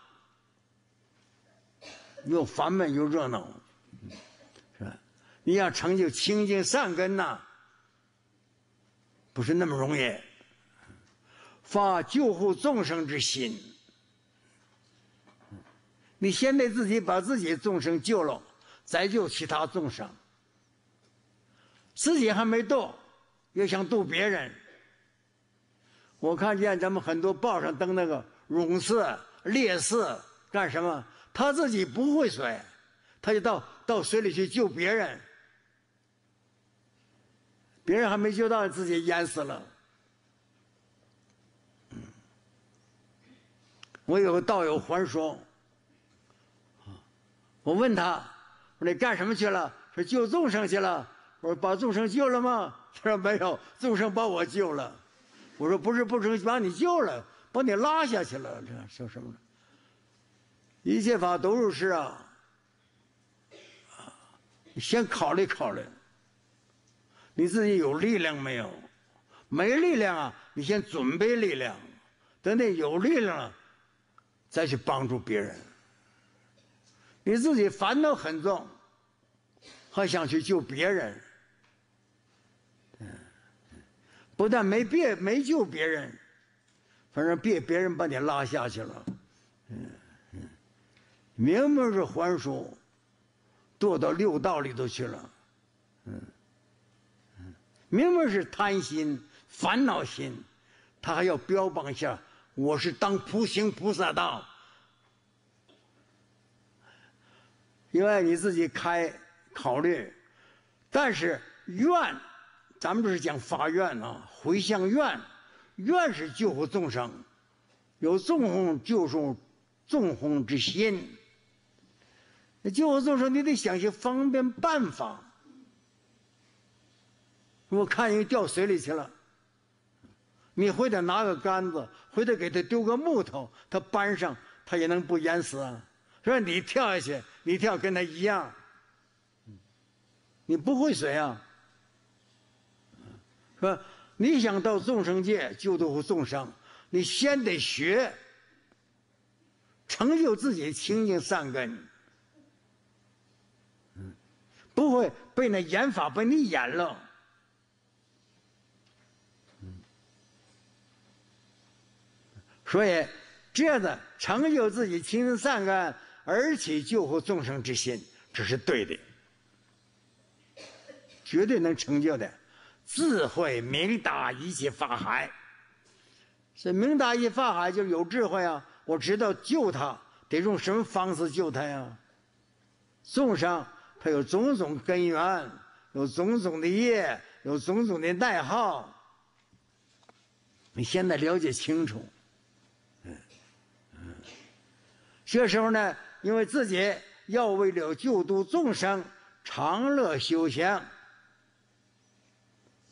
又烦闷又热闹，是吧？你要成就清净善根呐，不是那么容易。发救护众生之心，你先得自己把自己众生救了，再救其他众生。自己还没渡，又想渡别人。我看见咱们很多报上登那个勇士、烈士干什么？他自己不会水，他就到到水里去救别人，别人还没救到自己淹死了。我有个道友还说，我问他，我说你干什么去了？说救众生去了。我说把众生救了吗？他说没有，众生把我救了。我说不是众生把你救了，把你拉下去了，这叫什么？一切法都如是啊！先考虑考虑，你自己有力量没有？没力量啊，你先准备力量，等你有力量了，再去帮助别人。你自己烦恼很重，还想去救别人，不但没别没救别人，反正别别人把你拉下去了，嗯。明明是还俗，堕到六道里头去了，嗯，明明是贪心、烦恼心，他还要标榜一下，我是当普行菩萨道。因为你自己开考虑，但是愿，咱们这是讲发愿啊，回向愿，愿是救护众生，有纵横救赎纵横之心。你救众生，你得想些方便办法。我看人掉水里去了，你回头拿个杆子，回头给他丢个木头，他搬上，他也能不淹死啊。说你跳下去，你跳跟他一样，你不会水啊。说你想到众生界救度众生，你先得学，成就自己清净善根。不会被那演法被你演了，所以这样的成就自己清净善根，而且救护众生之心，这是对的，绝对能成就的，智慧明达一切法海，这明达一法海就有智慧啊！我知道救他得用什么方式救他呀，众生。它有种种根源，有种种的业，有种种的代号。你现在了解清楚，嗯嗯。这时候呢，因为自己要为了救度众生，长乐修行。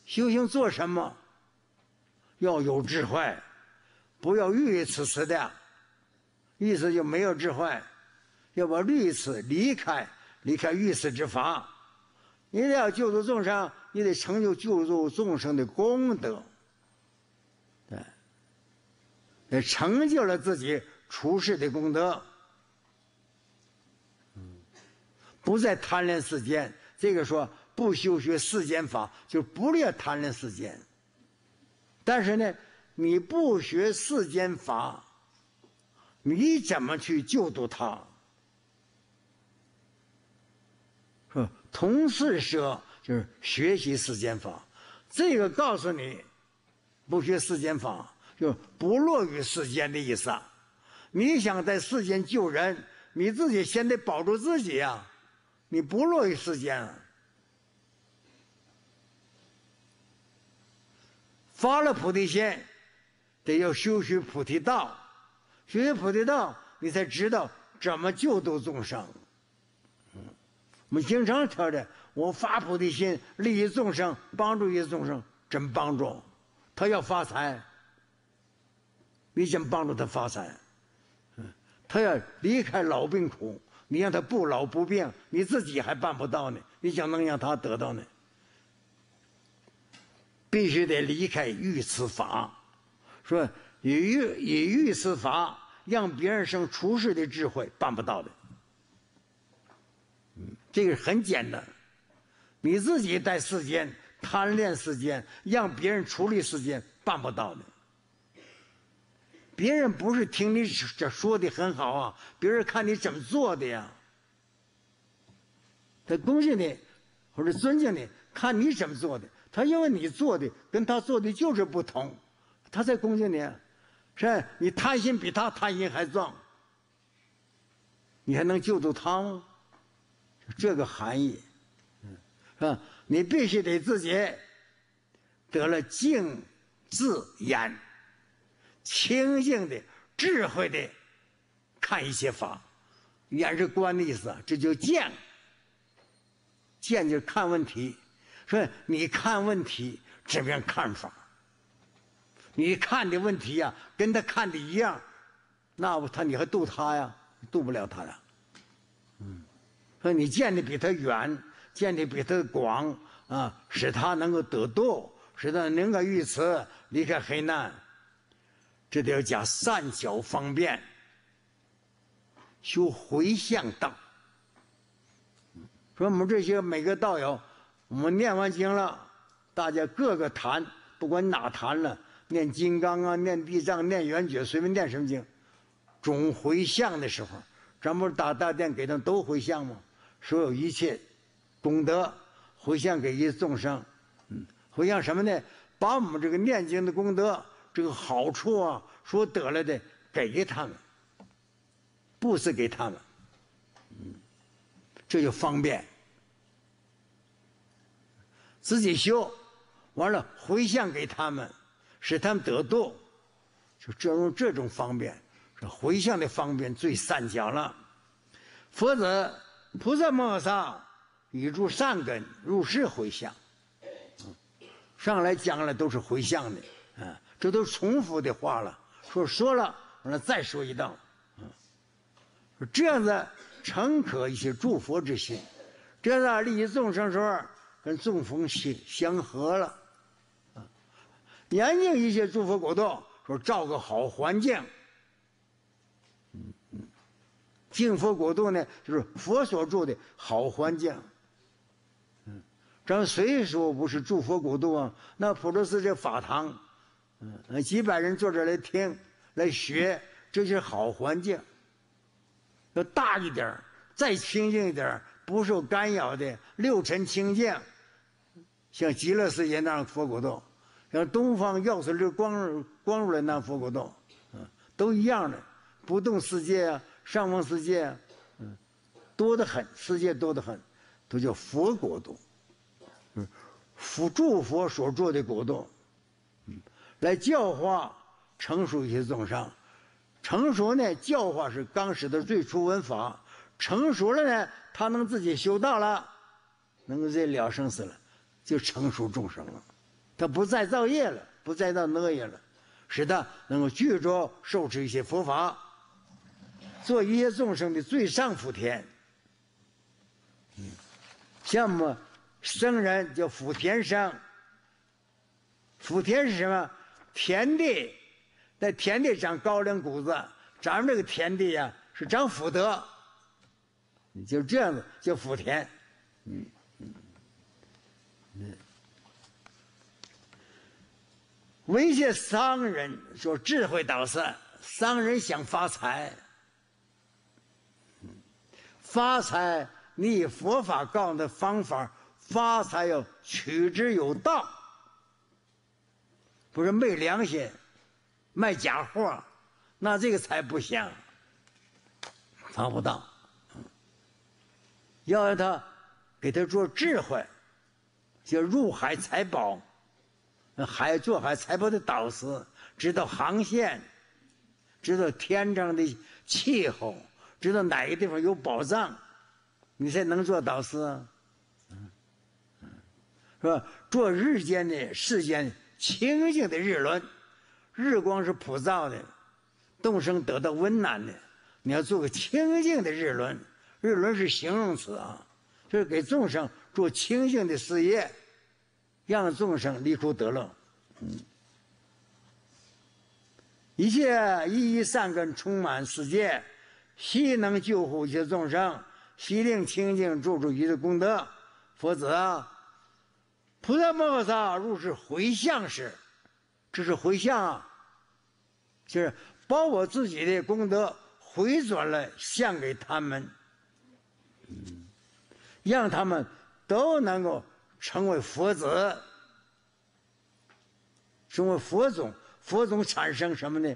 修行做什么？要有智慧，不要郁辞辞的，意思就没有智慧，要把律痴离开。离开欲死之法，你得要救度众生，你得成就救度众生的功德，对，也成就了自己出世的功德，不再贪恋世间。这个说不修学世间法，就不列贪恋世间。但是呢，你不学世间法，你怎么去救度他？同事说：“就是学习四间法，这个告诉你，不学四间法就不落于世间的意思啊。你想在世间救人，你自己先得保住自己呀。你不落于世间，啊。发了菩提心，得要修学菩提道，学学菩提道，你才知道怎么救度众生。”我们经常挑调，我发菩提心，利益众生，帮助一众生，怎么帮助？他要发财，你先帮助他发财，嗯，他要离开老病苦，你让他不老不病，你自己还办不到呢，你想能让他得到呢？必须得离开欲此法，说以欲以欲此法让别人生出世的智慧，办不到的。这个很简单，你自己带时间，贪恋时间，让别人处理时间，办不到的。别人不是听你这说的很好啊，别人看你怎么做的呀。他恭敬你，或者尊敬你，看你怎么做的。他因为你做的跟他做的就是不同，他才恭敬你，是你贪心比他贪心还重，你还能救助他吗？这个含义，嗯，啊，你必须得自己得了静、自、然，清静的、智慧的看一些法，眼是观的意思这就见。见就是看问题，说你看问题这边看法，你看的问题呀跟他看的一样，那不他你还渡他呀？渡不了他了。说你见的比他远，见的比他广啊，使他能够得度，使他能够于此离开黑暗。这都要讲善巧方便，修回向道。说我们这些每个道友，我们念完经了，大家各个坛不管哪坛了，念金刚啊，念地藏，念圆觉，随便念什么经，总回向的时候，咱不是打大殿给他们都回向吗？所有一切功德回向给一众生，嗯，回向什么呢？把我们这个念经的功德，这个好处啊，所得来的给给他们，布施给他们，嗯，这就方便。自己修完了回向给他们，使他们得度，就这种这种方便，回向的方便最善巧了，佛子。菩萨、摩诃萨以助善根入世回向，上来讲了都是回向的，啊，这都重复的话了。说说了完了再说一道，这样子诚可一些诸佛之心，这样子利益众生时候跟众佛相相合了，啊，研究一些诸佛果道，说造个好环境。净佛古洞呢，就是佛所住的好环境。嗯，咱们谁说不是住佛古洞啊？那普陀寺这法堂，嗯，几百人坐这来听、来学，这是好环境。要大一点再清净一点不受干扰的六尘清净，像极乐世界那样佛古洞，像东方药师琉光光如来那佛古洞，嗯，都一样的，不动世界啊。上方世界，嗯，多得很，世界多得很，都叫佛国度，嗯，佛诸佛所住的国度，嗯，来教化成熟一些众生。成熟呢，教化是刚始的最初文法，成熟了呢，他能自己修道了，能够再了生死了，就成熟众生了，他不再造业了，不再造恶业了，使他能够具足受持一些佛法。做一切众生的最上福田。嗯，像么，僧人叫福田生。福田是什么？田地，在田地长高粱谷子。咱们这个田地呀，是长福德。你就这样子叫福田。嗯嗯嗯。为些商人说智慧导师，商人想发财。发财，你以佛法告的方法发财要取之有道，不是昧良心卖假货，那这个财不香，发不到。要让他给他做智慧，就入海财宝，海做海财宝的导师，知道航线，知道天上的气候。知道哪个地方有宝藏，你才能做导师，嗯，是吧？做日间的世间清净的日轮，日光是普照的，众生得到温暖的。你要做个清净的日轮，日轮是形容词啊，就是给众生做清净的事业，让众生离苦得乐。嗯，一切一一善根充满世界。悉能救护一切众生，悉令清净住住一切功德，佛子，菩萨摩诃萨入是回向时，这是回向，啊，就是把我自己的功德回转来献给他们，让他们都能够成为佛子，成为佛种，佛种产生什么呢？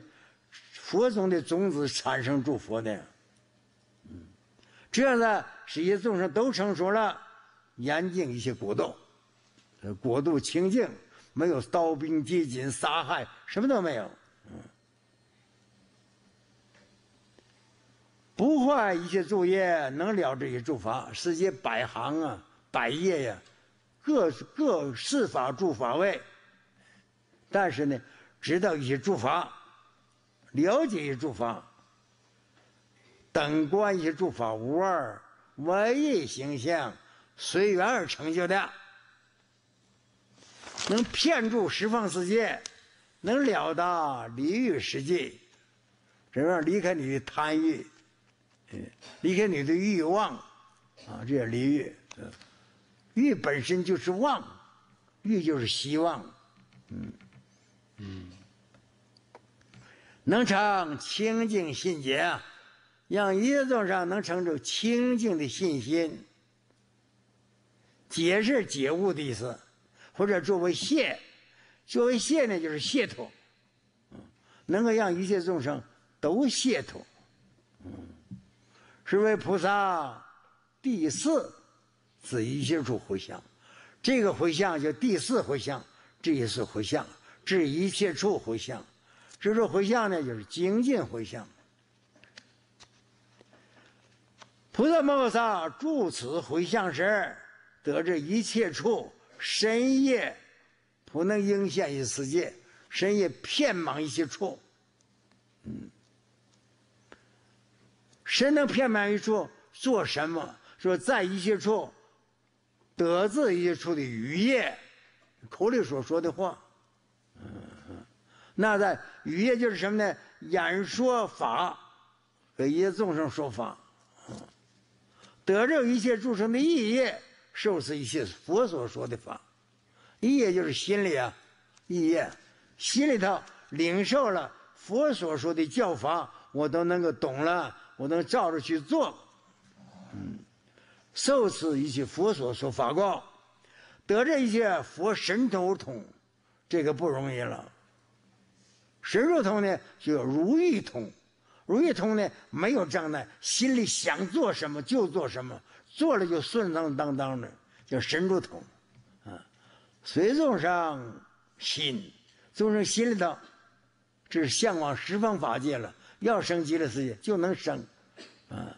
佛种的种子产生诸佛呢？这样呢，一些众生都成熟了，严禁一些国度，国度清净，没有刀兵接金杀害，什么都没有。嗯，不坏一些作业，能了这些诸法，世界百行啊，百业呀，各各四法诸法位。但是呢，知道一些诸法，了解一些诸法。等观一住法无二，唯一形象，随缘而成就的，能骗住十方世界，能了达离欲世界，怎么样？离开你的贪欲，嗯，离开你的欲望，啊，这叫离欲。欲本身就是妄，欲就是希望，嗯嗯，能成清净心结。让一切众生能成就清净的信心，解是解悟的意思，或者作为谢，作为谢呢就是谢脱，能够让一切众生都谢脱，是为菩萨第四自一切处回向，这个回向叫第四回向，这也是回向至一切处回向，至说回向呢就是精进回向。菩萨摩诃萨住此回向时，得这一切处。深夜不能应现于世界，深夜骗满一切处。嗯，谁能骗满一处？做什么？说在一切处，得自一切处的余业，口里所说的话。嗯，那在余业就是什么呢？演说法，给一切众生说法。得着一切众生的意业，受持一切佛所说的法，意业就是心里啊，意业，心里头领受了佛所说的教法，我都能够懂了，我能照着去做，嗯，受持一切佛所说法告，得着一切佛神通通，这个不容易了。神通呢，就如意通。如意通呢，没有障碍，心里想做什么就做什么，做了就顺当当当的，叫神入通，啊，随众生心，众生心里头，这是向往十方法界了，要升极乐世界就能升，啊，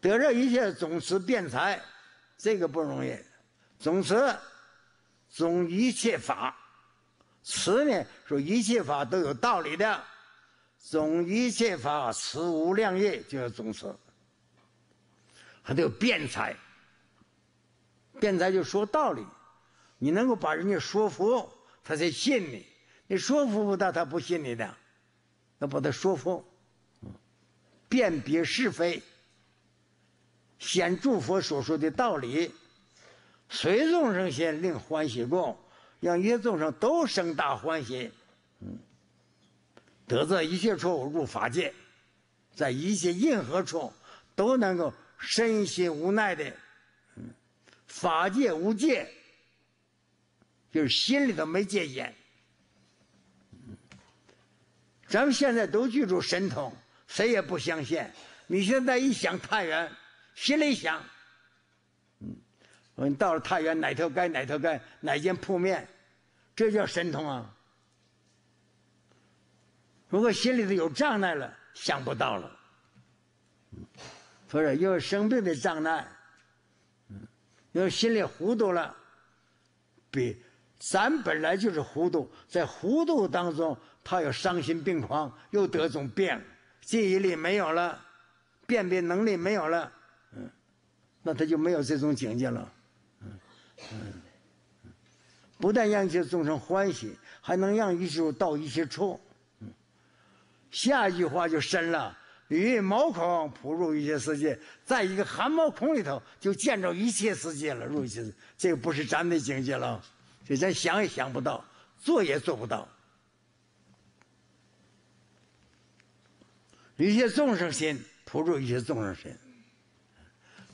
得这一切总持辩才，这个不容易，总持，总一切法，持呢说一切法都有道理的。总一切法，此无量业，就是宗生。还得辩才，辩才就说道理，你能够把人家说服，他才信你；你说服不到，他不信你的，要把他说服。辨别是非，显诸佛所说的道理，随众生心令欢喜供，让一众生都生大欢喜。嗯。得罪一切处入法界，在一切任何处都能够身心无奈的，嗯，法界无界，就是心里头没界限。咱们现在都记住神通，谁也不相信。你现在一想太原，心里想，嗯，我到了太原哪条街哪条街哪间铺面，这叫神通啊。如果心里头有障碍了，想不到了。或者因为生病的障碍，嗯，因为心里糊涂了。比咱本来就是糊涂，在糊涂当中，他又伤心病狂，又得种病，记忆力没有了，辨别能力没有了，嗯，那他就没有这种境界了。嗯，不但让一些众生欢喜，还能让一些道一些处。下一句话就深了，你毛孔扑入一切世界，在一个汗毛孔里头就见着一切世界了，入一切，这个不是咱的境界了，这咱想也想不到，做也做不到。一些众生心扑入一些众生心，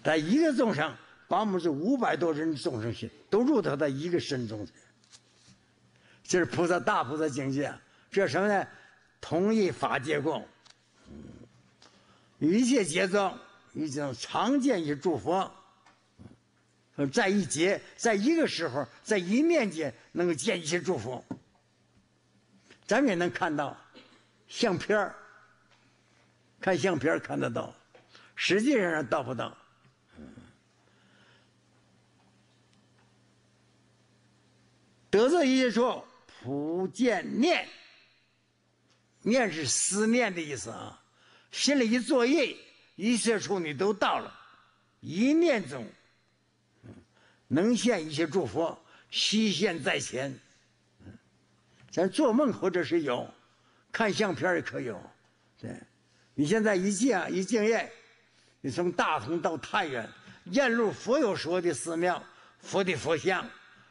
在一个众生把我们这五百多人众生心都入他的一个身中这是菩萨大菩萨境界，这是什么呢？同一法界中，一切结奏已经常见于诸佛，在一结，在一个时候，在一面界能够见一些诸佛。咱们也能看到相片看相片看得到，实际上到不到。得罪一切处不见念。念是思念的意思啊，心里一作印，一切处你都到了。一念中，能现一切诸佛，悉现在前。咱做梦或者是有，看相片也可有。对，你现在一进啊一进业，你从大同到太原，沿路佛有说的寺庙，佛的佛像，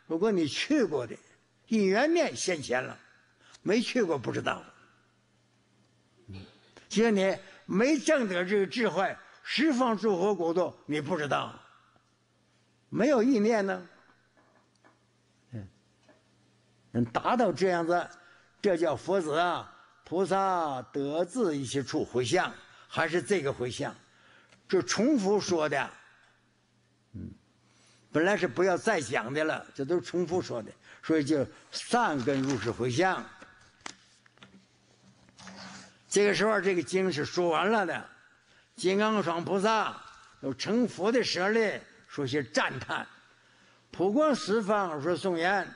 如果你去过的，一元面现前了，没去过不知道。今年没挣得这个智慧，十方诸佛国度你不知道，没有意念呢。嗯，能达到这样子，这叫佛子、啊，菩萨得自一些处回向，还是这个回向，这重复说的。嗯，本来是不要再讲的了，这都是重复说的，所以就善根入世回向。这个时候，这个经是说完了的。金刚双菩萨有成佛的舍力，说些赞叹。普光十方说颂言：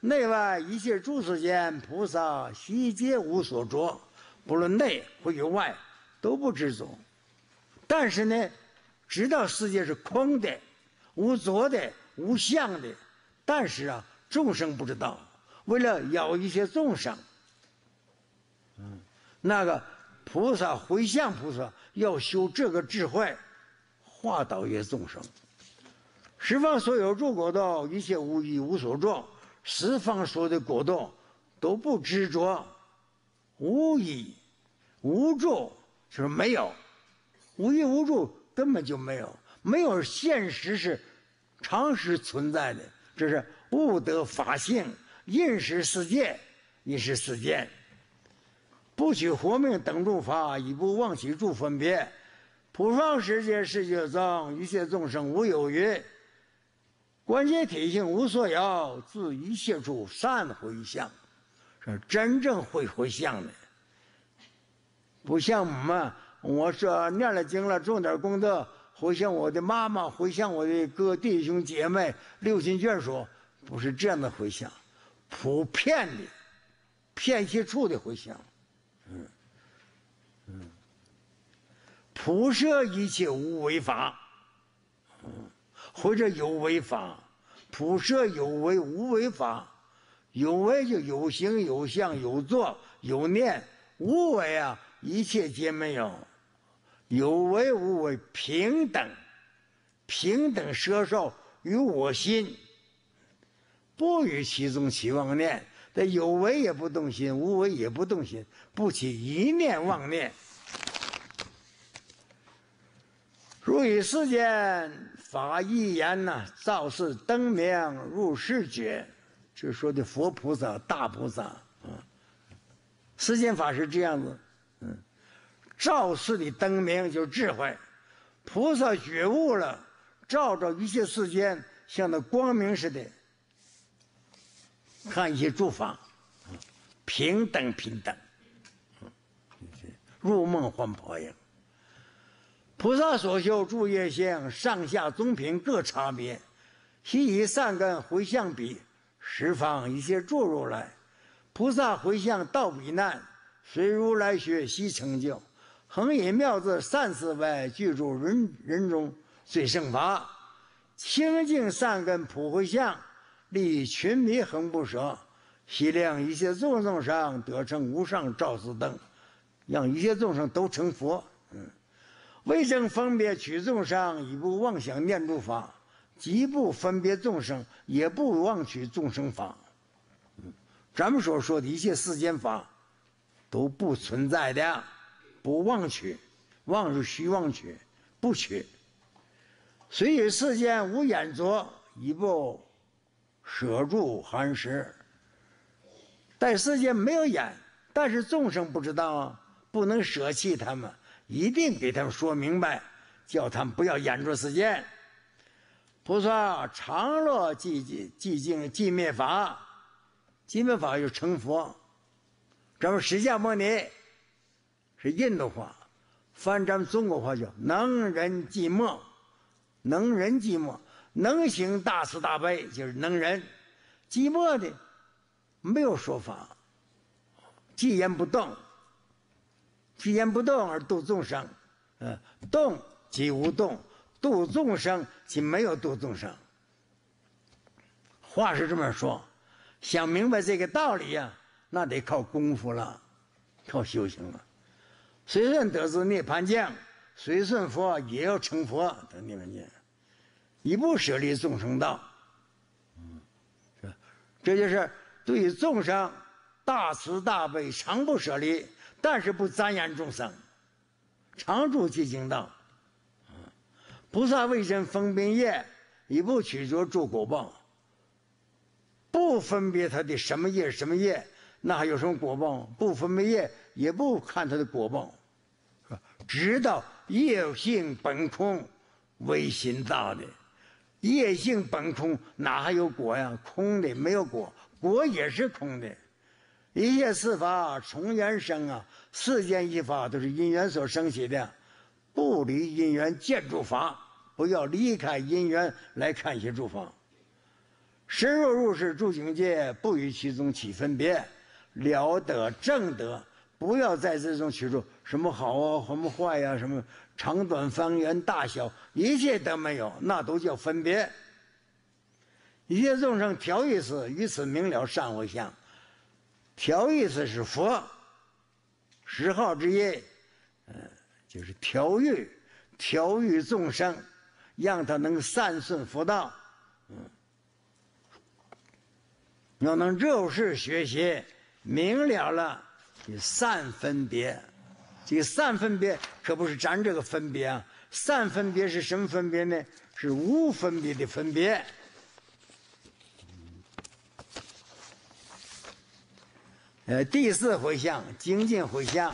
内外一切诸世间菩萨悉皆无所着，不论内或者外，都不知足。但是呢，知道世界是空的、无着的、无相的。但是啊，众生不知道。为了有一些众生。那个菩萨回向菩萨要修这个智慧，化导也众生。十方所有诸果道，一切无依无所状，十方说的果道，都不执着，无依无助，就是没有，无依无助根本就没有，没有现实是常识存在的，这是悟得法性，认识世界，认识世界。不取活命等诸法，以不妄起诸分别。普放世界世界藏，一切众生无有余。观节体性无所有，自一切处善回向。是真正会回向的，不像我们，我这念了经了，种点功德，回向我的妈妈，回向我的哥弟兄姐妹，六亲眷属，不是这样的回向，普遍的，遍一切处的回向。普摄一切无为法，或者有为法，普摄有为无为法。有为就有形有相有作有念，无为啊，一切皆没有。有为无为平等，平等摄受于我心，不与其中起妄念。那有为也不动心，无为也不动心，不起一念妄念。入于世间法一言呐，照世灯明入世觉，就说的佛菩萨大菩萨啊，世间法是这样子，嗯，照世的灯明就是智慧，菩萨觉悟了，照着一切世间像那光明似的看一些诸法，平等平等，入梦幻泡影。菩萨所修诸业相，上下宗品各差别。悉以善根回向彼，十方一切诸如来。菩萨回向道彼难，随如来学悉成就。恒以妙智善思外，具足人人中最胜法。清净善根普回向，利益群迷恒不舍。悉令一切众生上得成无上照之灯，让一切众生都成佛。嗯。未证分别取众生，以不妄想念诸法；即不分别众生，也不妄取众生法。咱们所说的一切世间法，都不存在的，不妄取，妄是虚妄取，不取。虽与世间无眼着，亦不舍住寒食。但世间没有眼，但是众生不知道啊，不能舍弃他们。一定给他们说明白，叫他们不要演出时间。菩萨常乐寂静寂静寂灭法，寂灭法就成佛。咱们释迦牟尼是印度话，翻咱们中国话叫能人寂寞，能人寂寞，能行大慈大悲就是能人，寂寞的，没有说法，寂然不动。是言不动而度众生，啊，动即无动，度众生即没有度众生。话是这么说，想明白这个道理呀，那得靠功夫了，靠修行了。随顺得自涅槃境，随顺佛也要成佛得你盘念，一不舍离众生道，嗯，这就是对众生大慈大悲，常不舍离。但是不赞扬众生，常住寂静道，菩萨为人分别业，以不取着住果报，不分别他的什么业什么业，那还有什么果报？不分别业，也不看他的果报，直到业性本空，唯心造的，业性本空，哪还有果呀？空的没有果，果也是空的。一切四法从缘生啊，四见一法都是因缘所生起的，不离因缘见诸法，不要离开因缘来看一些诸法。身若入世诸行界，不与其中起分别，了得正德。不要在这种取住，什么好啊，什么坏呀，什么长短方圆大小，一切都没有，那都叫分别。一切众生调于此，于此明了善恶相。调意思是佛，十号之一，嗯，就是调御，调御众生，让他能善顺佛道，嗯，要能入世学习，明了了，这三分别，这三分别可不是咱这个分别啊，三分别是什么分别呢？是无分别的分别。呃，第四回向精进回向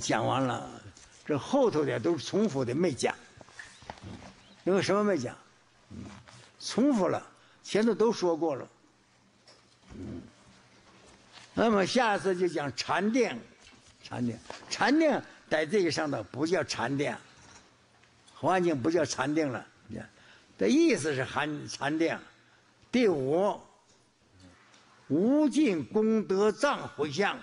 讲完了，这后头的都是重复的没讲，因为什么没讲？重复了，前头都说过了。嗯，那么下次就讲禅定，禅定，禅定在这个上头不叫禅定，环境不叫禅定了，这意思是含禅定。第五。无尽功德藏回向，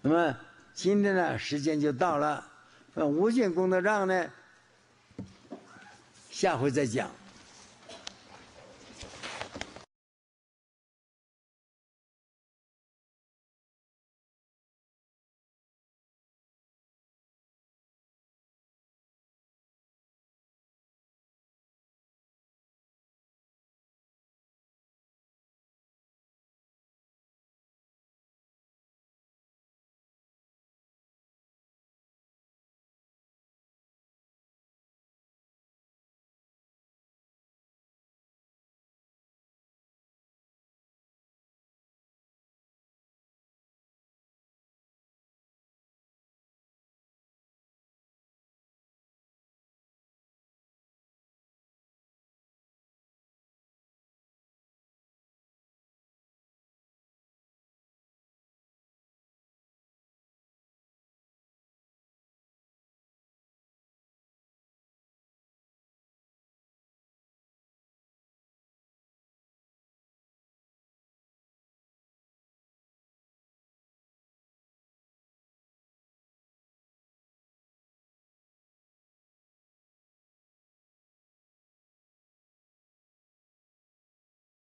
那么今天呢，时间就到了。那无尽功德藏呢，下回再讲。